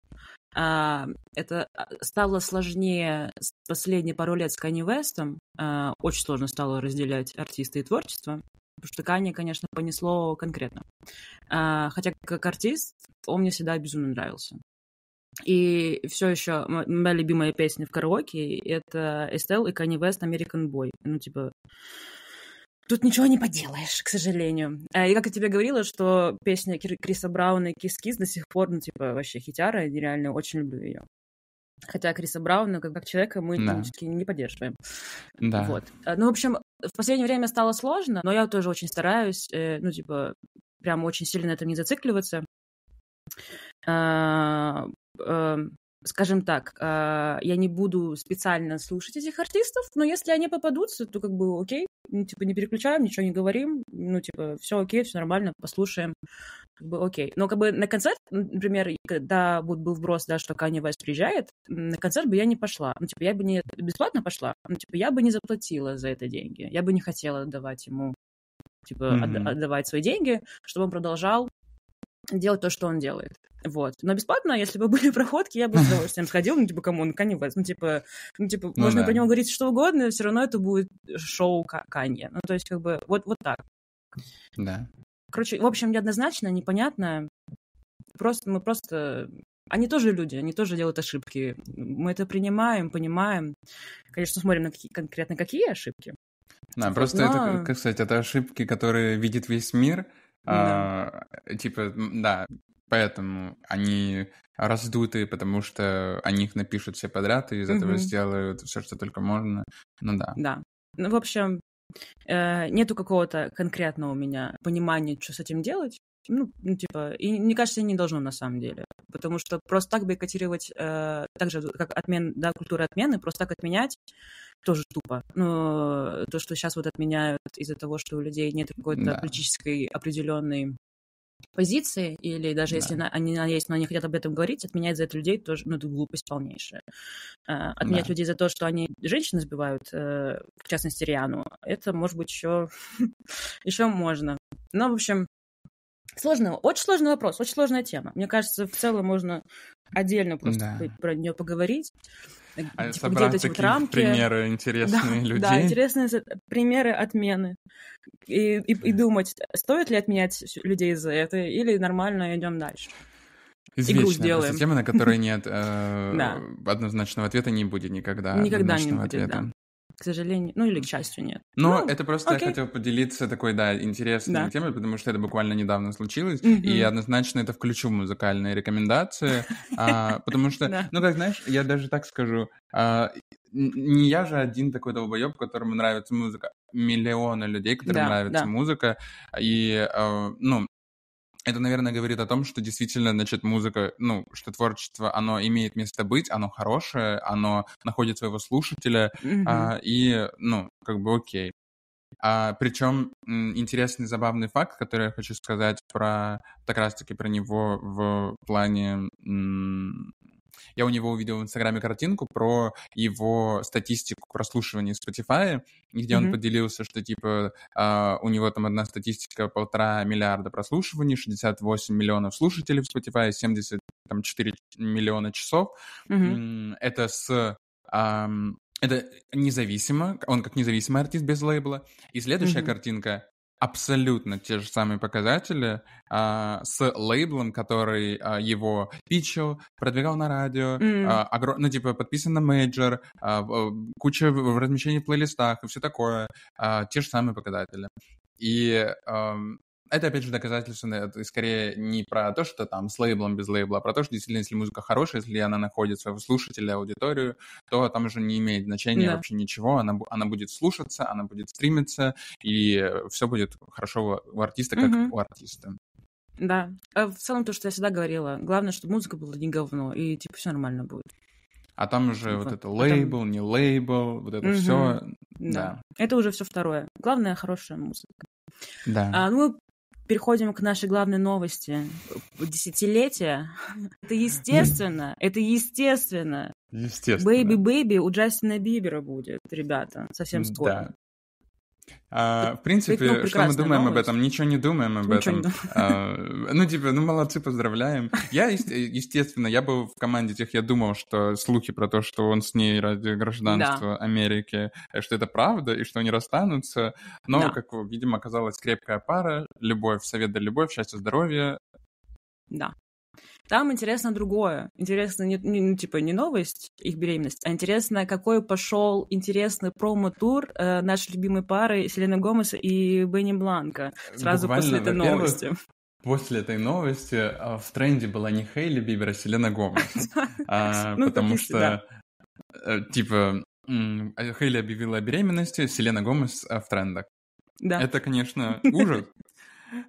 А, это а, стало сложнее последние пару лет с Канни Вестом. А, очень сложно стало разделять артиста и творчество. Потому что Канни, конечно, понесло конкретно. хотя как артист он мне всегда безумно нравился. И все еще моя любимая песня в караоке — это Эстел и Kanye West «American Boy». Ну, типа, Тут ничего не поделаешь, к сожалению. А, и как я тебе говорила, что песня Криса Брауна и Кис-Кис до сих пор, ну, типа, вообще хитяра, я реально очень люблю ее. Хотя Криса Брауна, как, как человека, мы да. не поддерживаем. Да. Вот. А, ну, в общем, в последнее время стало сложно, но я тоже очень стараюсь, э, ну, типа, прям очень сильно на этом не зацикливаться. А, Эм, скажем так, э, я не буду специально слушать этих артистов, но если они попадутся, то как бы окей, ну, типа не переключаем, ничего не говорим, ну, типа, все окей, все нормально, послушаем, как бы окей. Но как бы на концерт, например, когда вот был вброс, да, что Канни Вест приезжает, на концерт бы я не пошла, ну, типа, я бы не бесплатно пошла, ну, типа, я бы не заплатила за это деньги, я бы не хотела давать ему, типа, mm-hmm. отдавать свои деньги, чтобы он продолжал делать то, что он делает. Вот. Но бесплатно, если бы были проходки, я бы с удовольствием сходил, ну, типа, кому, ну, Канье Ну, типа, ну, типа ну, можно да. про него говорить что угодно, но все равно это будет шоу Канье. Ну, то есть, как бы, вот, вот так. Да. Короче, в общем, неоднозначно, непонятно. Просто мы просто они тоже люди, они тоже делают ошибки. Мы это принимаем, понимаем. Конечно, смотрим на какие, конкретно какие ошибки. Да, типа, просто но... это, как сказать, это ошибки, которые видит весь мир. Да. А, типа, да, поэтому они раздутые, потому что о них напишут все подряд и из mm-hmm. этого сделают все, что только можно. Ну да. Да. Ну, в общем, э, нету какого-то конкретного у меня понимания, что с этим делать. Ну, ну, типа, и мне кажется, не должно на самом деле. Потому что просто так бойкотировать, э, так же, как отмен, да, культура отмены, просто так отменять тоже тупо. Но ну, то, что сейчас вот отменяют из-за того, что у людей нет какой-то да. политической определенной позиции, или даже да. если на, они на есть, но они хотят об этом говорить, отменять за это людей тоже, ну, это глупость полнейшая. А, отменять да. людей за то, что они женщин сбивают, э, в частности, Риану, это, может быть, еще, еще можно. Но, в общем, сложный, очень сложный вопрос, очень сложная тема. Мне кажется, в целом можно отдельно просто да. про нее поговорить. Э, а типа, такие вот рамки. примеры интересные да, людей. Да, интересные примеры отмены. И, и, и думать, стоит ли отменять людей за это, или нормально идем дальше. Извечная просто тема, на которой нет э, однозначного ответа, не будет никогда Никогда не будет, ответа. да к сожалению, ну или к счастью, нет. Но ну, ну, это просто окей. я хотел поделиться такой, да, интересной да. темой, потому что это буквально недавно случилось, mm-hmm. и однозначно это включу в музыкальные рекомендации, а, потому что, ну как знаешь, я даже так скажу, а, не я же один такой долбоеб, которому нравится музыка. Миллионы людей, которым нравится музыка. И, а, ну, это, наверное, говорит о том, что действительно, значит, музыка, ну, что творчество, оно имеет место быть, оно хорошее, оно находит своего слушателя, mm-hmm. а, и, ну, как бы окей. А, причем интересный, забавный факт, который я хочу сказать про, как раз-таки про него в плане я у него увидел в Инстаграме картинку про его статистику прослушивания Spotify, где mm-hmm. он поделился, что типа э, у него там одна статистика полтора миллиарда прослушиваний, 68 миллионов слушателей в Spotify, 74 миллиона часов. Mm-hmm. Это с... Э, это независимо, он как независимый артист без лейбла. И следующая mm-hmm. картинка абсолютно те же самые показатели а, с лейблом, который а, его пичил, продвигал на радио, mm. а, огром... ну, типа, подписан на мейджор, а, а, куча в в плейлистах и все такое, а, те же самые показатели. И это, опять же, доказательство, это скорее не про то, что там с лейблом, без лейбла, а про то, что действительно, если музыка хорошая, если она находит своего слушателя, аудиторию, то там уже не имеет значения да. вообще ничего, она, она будет слушаться, она будет стримиться, и все будет хорошо у артиста, как угу. у артиста. Да. А в целом то, что я всегда говорила, главное, чтобы музыка была не говно, и типа все нормально будет. А там уже вот, вот это лейбл, а там... не лейбл, вот это угу. все. Да. да. Это уже все второе. Главное хорошая музыка. Да. А, ну, Переходим к нашей главной новости. Десятилетие. Это естественно. Это естественно. Естественно. Бэйби-бэйби у Джастина Бибера будет, ребята, совсем скоро. Да. А, в принципе, ну, что мы думаем новость. об этом? Ничего не думаем об Ничего этом. А, ну, типа, ну, молодцы, поздравляем. Я, естественно, я был в команде тех, я думал, что слухи про то, что он с ней ради гражданства да. Америки, э, что это правда, и что они расстанутся. Но, да. как, видимо, оказалась крепкая пара, любовь, совет да любовь, счастье, здоровье. Да. Там интересно другое. Интересно не, не ну, типа не новость их беременность, а интересно, какой пошел интересный промо-тур э, нашей любимой пары Селены Гомеса и Бенни Бланка сразу Буквально, после этой новости. После этой новости э, в тренде была не Хейли Бибера, а Селена Гомес. А, ну, потому что, э, типа, Хейли объявила о беременности, Селена Гомес э, в трендах. Да. Это, конечно, ужас,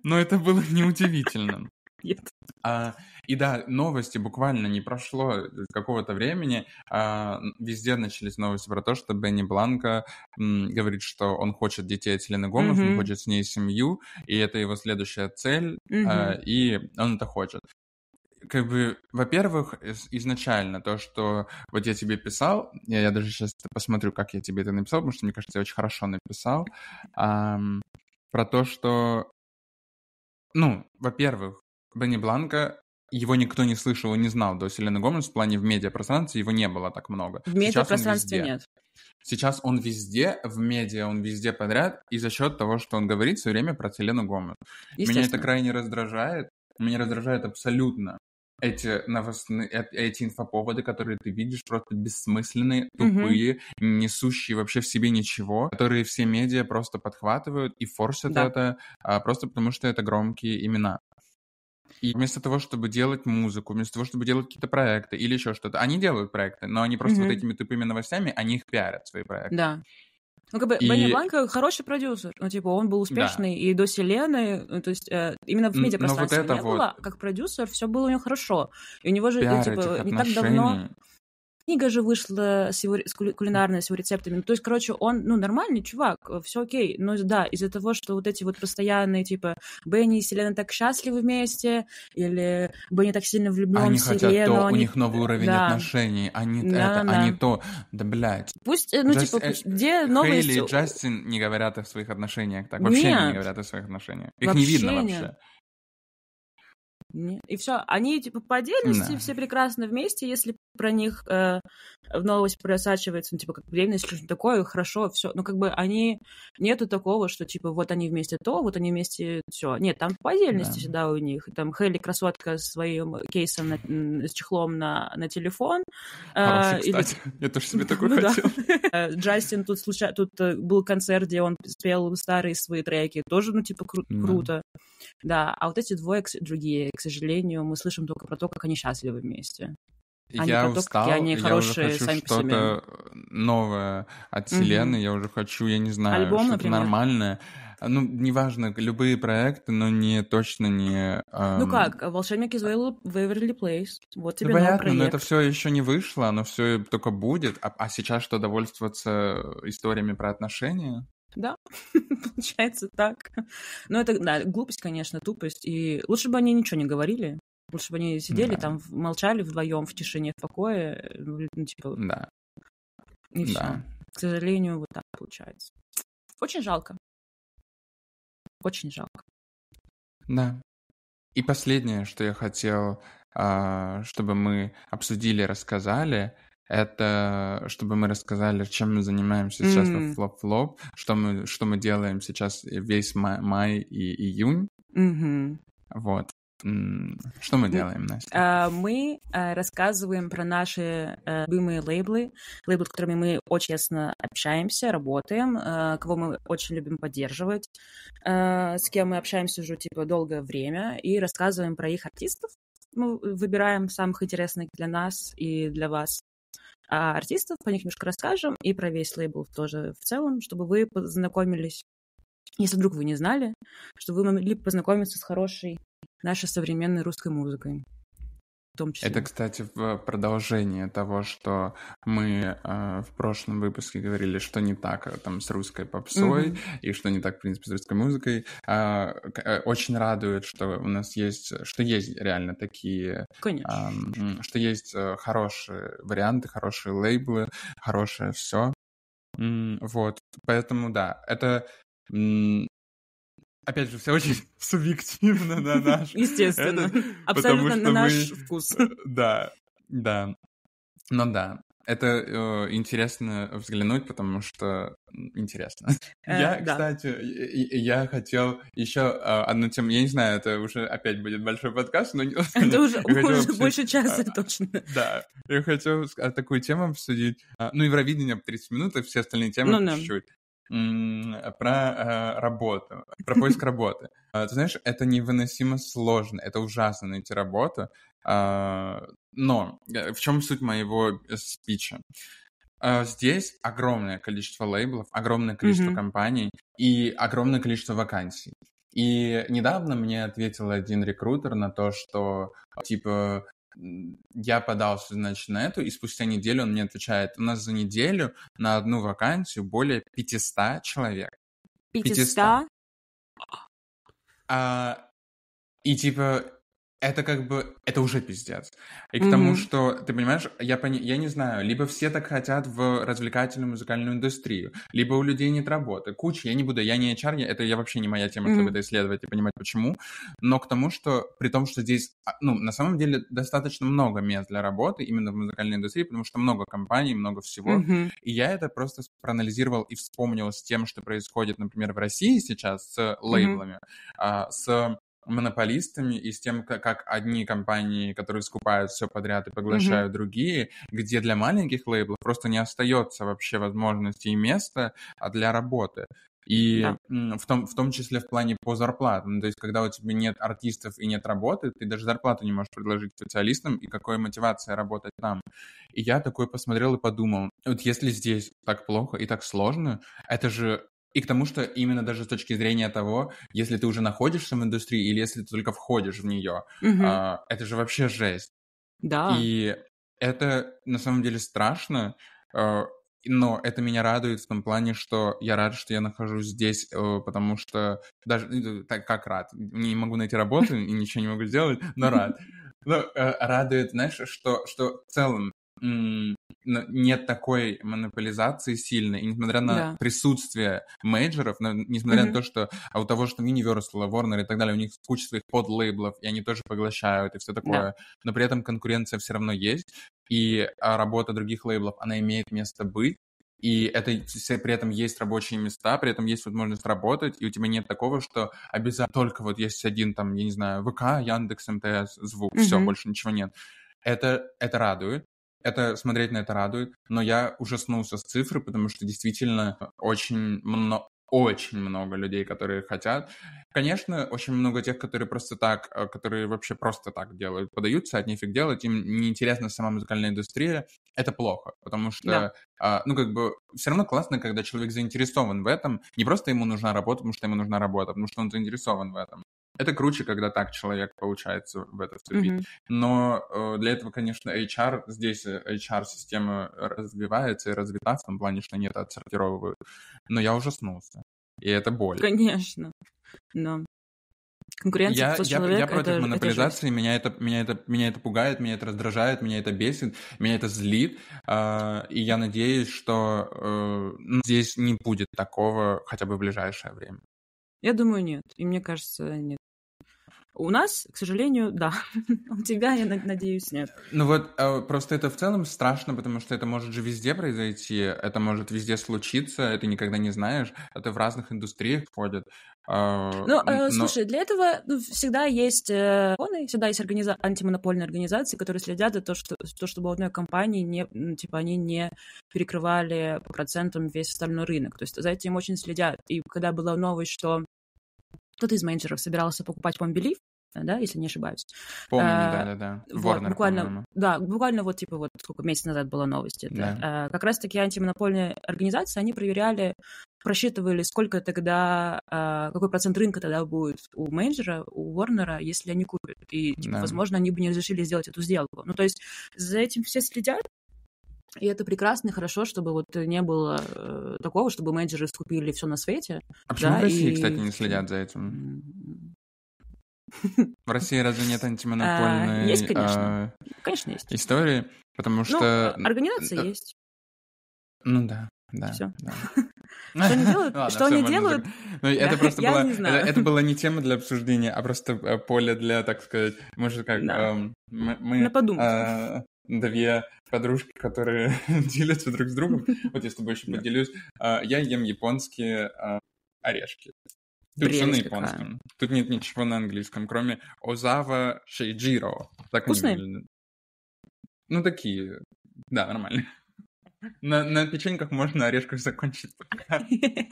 но это было неудивительно нет. А, и да, новости буквально не прошло какого-то времени. А, везде начались новости про то, что Бенни Бланко м, говорит, что он хочет детей от Селены Гомес, mm-hmm. он хочет с ней семью, и это его следующая цель, mm-hmm. а, и он это хочет как бы, во-первых, изначально то, что вот я тебе писал, я, я даже сейчас посмотрю, как я тебе это написал, потому что, мне кажется, я очень хорошо написал, эм, про то, что, ну, во-первых, Бенни Бланка его никто не слышал и не знал до Селены Гомес в плане в медиапространстве его не было так много. В медиапространстве нет. Сейчас он везде, в медиа он везде подряд, и за счет того, что он говорит все время про Селену Гомес. Меня это крайне раздражает. Меня раздражает абсолютно эти новостные, э, эти инфоповоды, которые ты видишь, просто бессмысленные, тупые, угу. несущие вообще в себе ничего, которые все медиа просто подхватывают и форсят да. это а, просто потому, что это громкие имена. И вместо того, чтобы делать музыку, вместо того, чтобы делать какие-то проекты или еще что-то, они делают проекты, но они просто mm-hmm. вот этими тупыми новостями, они их пиарят, свои проекты. Да. Ну, как бы и... Бенни Бланко э, хороший продюсер. Ну, типа, он был успешный да. и до Селены, ну, то есть э, именно в медиапространстве вот не вот... было. А как продюсер все было у него хорошо. И у него же, ну, типа, не так давно книга же вышла с его, с кулинарной, с его рецептами. Ну, то есть, короче, он, ну, нормальный чувак, э, все окей. Но да, из-за того, что вот эти вот постоянные, типа, Бенни и Селена так счастливы вместе, или Бенни так сильно влюблен они в Селену. Хотят то, они... у них новый уровень да. отношений, они да, это, да. они то, да, блядь. Пусть, э, ну, Джаст... типа, э, пусть, где новые... Хейли и Джастин не говорят о своих отношениях, так вообще Нет. не говорят о своих отношениях. Их вообще не видно вообще. Нет. Нет. И все. Они типа поделись, да. все прекрасно вместе, если про них э, в новость просачивается, ну, типа, как беременность, что-то такое, хорошо, все. Ну, как бы они... Нету такого, что, типа, вот они вместе то, вот они вместе все. Нет, там по отдельности да. всегда у них. Там Хелли красотка с своим кейсом, на, с чехлом на, на телефон. Хороший, а, кстати. Или... Я тоже себе такой ну хотел. Э, Джастин тут, случай... тут э, был концерт, где он спел старые свои треки. Тоже, ну, типа, круто. Да, а вот эти двое другие, к сожалению, мы слышим только про то, как они счастливы вместе. А я не устал, я, не хорошие я уже хочу что-то новое от вселенной, угу. я уже хочу, я не знаю, Альбом, что-то например. нормальное. Ну, неважно, любые проекты, но не точно не... Эм... Ну как, «Волшебник из Вейверли Плейс», вот ну тебе ну, понятно, проект. но это все еще не вышло, оно все только будет, а, а сейчас что, довольствоваться э, историями про отношения? Да, получается так. Но это, да, глупость, конечно, тупость. И лучше бы они ничего не говорили. Лучше бы они сидели да. там, молчали вдвоем в тишине, в покое. Э, ну, типа... Да. И да. К сожалению, вот так получается. Очень жалко. Очень жалко. Да. И последнее, что я хотел, а, чтобы мы обсудили, рассказали, это чтобы мы рассказали, чем мы занимаемся сейчас mm. в Flop, флоп что мы, что мы делаем сейчас весь май, май и июнь. Mm-hmm. Вот. Что мы делаем, Настя? А, мы э, рассказываем про наши э, любимые лейблы, лейблы, с которыми мы очень честно общаемся, работаем, э, кого мы очень любим поддерживать, с кем мы общаемся уже типа долгое время, и рассказываем про их артистов. Мы выбираем самых интересных для нас и для вас а артистов, о них немножко расскажем, и про весь лейбл тоже в целом, чтобы вы познакомились, если вдруг вы не знали, чтобы вы могли познакомиться с хорошей нашей современной русской музыкой том числе. Это, кстати, в продолжение того, что мы э, в прошлом выпуске говорили, что не так э, там с русской попсой mm-hmm. и что не так, в принципе, с русской музыкой. Э, э, очень радует, что у нас есть, что есть реально такие... Э, что есть э, хорошие варианты, хорошие лейблы, хорошее все. Вот, поэтому да, это опять же, все очень субъективно на наш... Естественно. Абсолютно на наш вкус. Да, да. Ну да, это э, интересно взглянуть, потому что интересно. Э, я, кстати, я, хотел еще э, одну тему. Я не знаю, это уже опять будет большой подкаст, но это уже, уже больше а, часа а, точно. Да, я хотел а, такую тему обсудить. А, ну, Евровидение 30 минут, и все остальные темы ну чуть-чуть. Э, про э, работу, про поиск работы. А, ты знаешь, это невыносимо сложно, это ужасно найти работу. А, но э, в чем суть моего э, спича? А, здесь огромное количество лейблов, огромное количество mm-hmm. компаний и огромное количество вакансий. И недавно мне ответил один рекрутер на то, что типа я подался, значит, на эту, и спустя неделю он мне отвечает, у нас за неделю на одну вакансию более 500 человек. 500? 500. А, и типа это как бы, это уже пиздец. И к тому, что, ты понимаешь, я, пони... я не знаю, либо все так хотят в развлекательную музыкальную индустрию, либо у людей нет работы. Куча, я не буду, я не HR, я, это я вообще не моя тема, mm чтобы это исследовать и понимать, почему. Но к тому, что, при том, что здесь, а, ну, на самом деле, достаточно много мест для работы именно в музыкальной индустрии, потому что много компаний, много всего. mm И я это просто проанализировал и вспомнил с тем, что происходит, например, в России сейчас с э, лейблами, mm а, с монополистами и с тем, как одни компании, которые скупают все подряд и поглощают mm-hmm. другие, где для маленьких лейблов просто не остается вообще возможности и места а для работы. И да. в, том, в том числе в плане по зарплатам. То есть, когда у тебя нет артистов и нет работы, ты даже зарплату не можешь предложить специалистам, и какая мотивация работать там. И я такой посмотрел и подумал, вот если здесь так плохо и так сложно, это же и к тому, что именно даже с точки зрения того, если ты уже находишься в индустрии или если ты только входишь в нее, угу. а, это же вообще жесть. Да. И это на самом деле страшно, а, но это меня радует в том плане, что я рад, что я нахожусь здесь, э, потому что даже ну, так как рад, не могу найти работу и ничего не могу сделать, но рад. Но э, радует, знаешь, что что в целом нет такой монополизации сильной, и несмотря на да. присутствие мейджеров, несмотря mm-hmm. на то, что а у того, что Universal, Warner и так далее, у них куча своих подлейблов, и они тоже поглощают и все такое, да. но при этом конкуренция все равно есть, и а, работа других лейблов, она имеет место быть, и это при этом есть рабочие места, при этом есть возможность работать, и у тебя нет такого, что обязательно только вот есть один там, я не знаю, ВК, Яндекс, МТС, звук, mm-hmm. все, больше ничего нет. Это, это радует, это смотреть на это радует, но я ужаснулся с цифры, потому что действительно очень много очень много людей, которые хотят. Конечно, очень много тех, которые просто так, э, которые вообще просто так делают, подаются, а от нефиг делать, им неинтересна сама музыкальная индустрия, это плохо, потому что, да. А, ну, как бы, все равно классно, когда человек заинтересован в этом, не просто ему нужна работа, потому что ему нужна работа, а потому что он заинтересован в этом. Это круче, когда так человек получается в это вступить. Mm-hmm. Но э, для этого, конечно, HR, здесь э, HR-система развивается и развита в том плане, что нет, отсортировывают. Но я ужаснулся. И это боль. Конечно, да. Конкуренция я, я, человек, я против это, монополизации, это меня, это, меня, это, меня это пугает, меня это раздражает, меня это бесит, меня это злит. Э, и я надеюсь, что э, ну, здесь не будет такого хотя бы в ближайшее время. Я думаю, нет. И мне кажется, нет. У нас, к сожалению, да. У тебя, я надеюсь, нет. Ну вот а просто это в целом страшно, потому что это может же везде произойти, это может везде случиться, это никогда не знаешь, это в разных индустриях входит. А, ну, э, Но... слушай, для этого ну, всегда есть э, законы, всегда есть организа... антимонопольные организации, которые следят за то, что, то, чтобы одной компании не, типа, они не перекрывали по процентам весь остальной рынок. То есть за этим очень следят. И когда было новость, что кто-то из менеджеров собирался покупать *Belief*, да, если не ошибаюсь. Помню, а, да-да-да. вот, Warner, буквально, да, буквально вот типа вот сколько месяцев назад была новость. Это. Да. А, как раз-таки антимонопольные организации, они проверяли, просчитывали, сколько тогда, а, какой процент рынка тогда будет у менеджера, у Warner, если они купят. И, типа, да. возможно, они бы не разрешили сделать эту сделку. Ну, то есть за этим все следят, и это прекрасно и хорошо, чтобы вот не было э, такого, чтобы менеджеры скупили все на свете. А почему да, в России, и... кстати, не следят за этим? В России разве нет а, антимонопольной а, есть, конечно. А, конечно, есть. истории? Потому ну, что... Ну, организация да. Э, есть. Ну да, да. Что они делают? что они делают? Ну, это просто было, это, было не тема для обсуждения, а просто э, поле для, так сказать, мы же как... Эм, мы, мы, На подумать. Э, две подружки, которые делятся друг с другом. Вот я с тобой еще поделюсь. А, я ем японские а, орешки. Тут все на японском. Тут нет ничего на английском, кроме Озава Шейджиро. Так Ну, такие. Да, нормально. На, на печеньках можно, на закончить.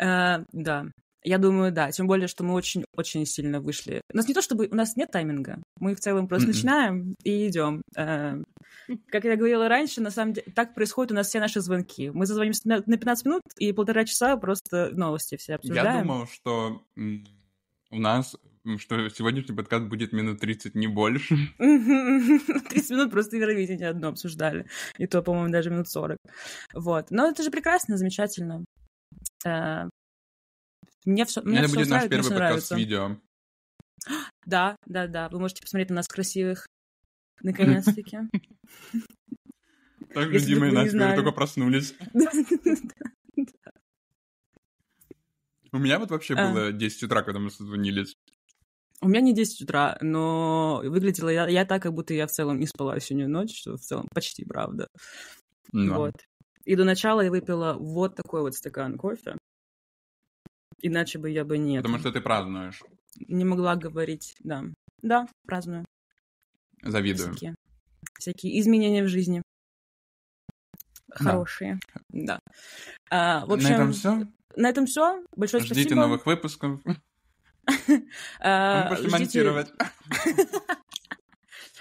А, да, я думаю, да. Тем более, что мы очень-очень сильно вышли. У нас не то чтобы у нас нет тайминга. Мы в целом просто mm-hmm. начинаем и идем. Э, как я говорила раньше, на самом деле так происходит у нас все наши звонки. Мы зазвоним на 15 минут и полтора часа просто новости все обсуждаем. Я думал, что у нас что сегодняшний подкаст будет минут 30, не больше. 30 минут просто Евровидение одно обсуждали. И то, по-моему, даже минут 40. Вот. Но это же прекрасно, замечательно. Э, мне все, мне Это будет устраивает, наш первый подкаст с видео. Да, да, да. Вы можете посмотреть на нас красивых. Наконец-таки. Так любимые нас только проснулись. У меня вот вообще а. было 10 утра, когда мы созвонились. У меня не 10 утра, но выглядела я, я так, как будто я в целом не спала сегодня ночь, что в целом почти правда. Да. Вот. И до начала я выпила вот такой вот стакан кофе. Иначе бы я бы не. Потому что ты празднуешь. Не могла говорить, да. Да, праздную. Завидую. Всякие, всякие изменения в жизни. Хорошие. Да. да. А, в общем, на этом все. На этом все. Большое Ждите спасибо. Ждите новых выпусков. А, Мы пошли монтировать.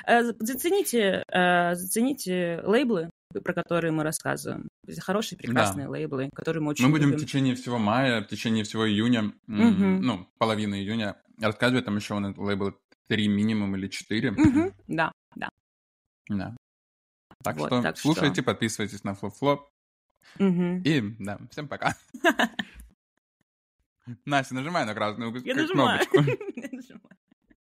А, зацените, а, зацените лейблы, про которые мы рассказываем. Это хорошие, прекрасные да. лейблы, которые мы очень Мы будем любим. в течение всего мая, в течение всего июня, угу. ну, половины июня рассказывать. Там еще на лейблы три минимум или четыре. Угу. Да, да. Да. Так вот, что так слушайте, что... подписывайтесь на Флоп-Флоп. Угу. И, да, всем пока. Настя, нажимай на красную кнопочку. Я нажимаю.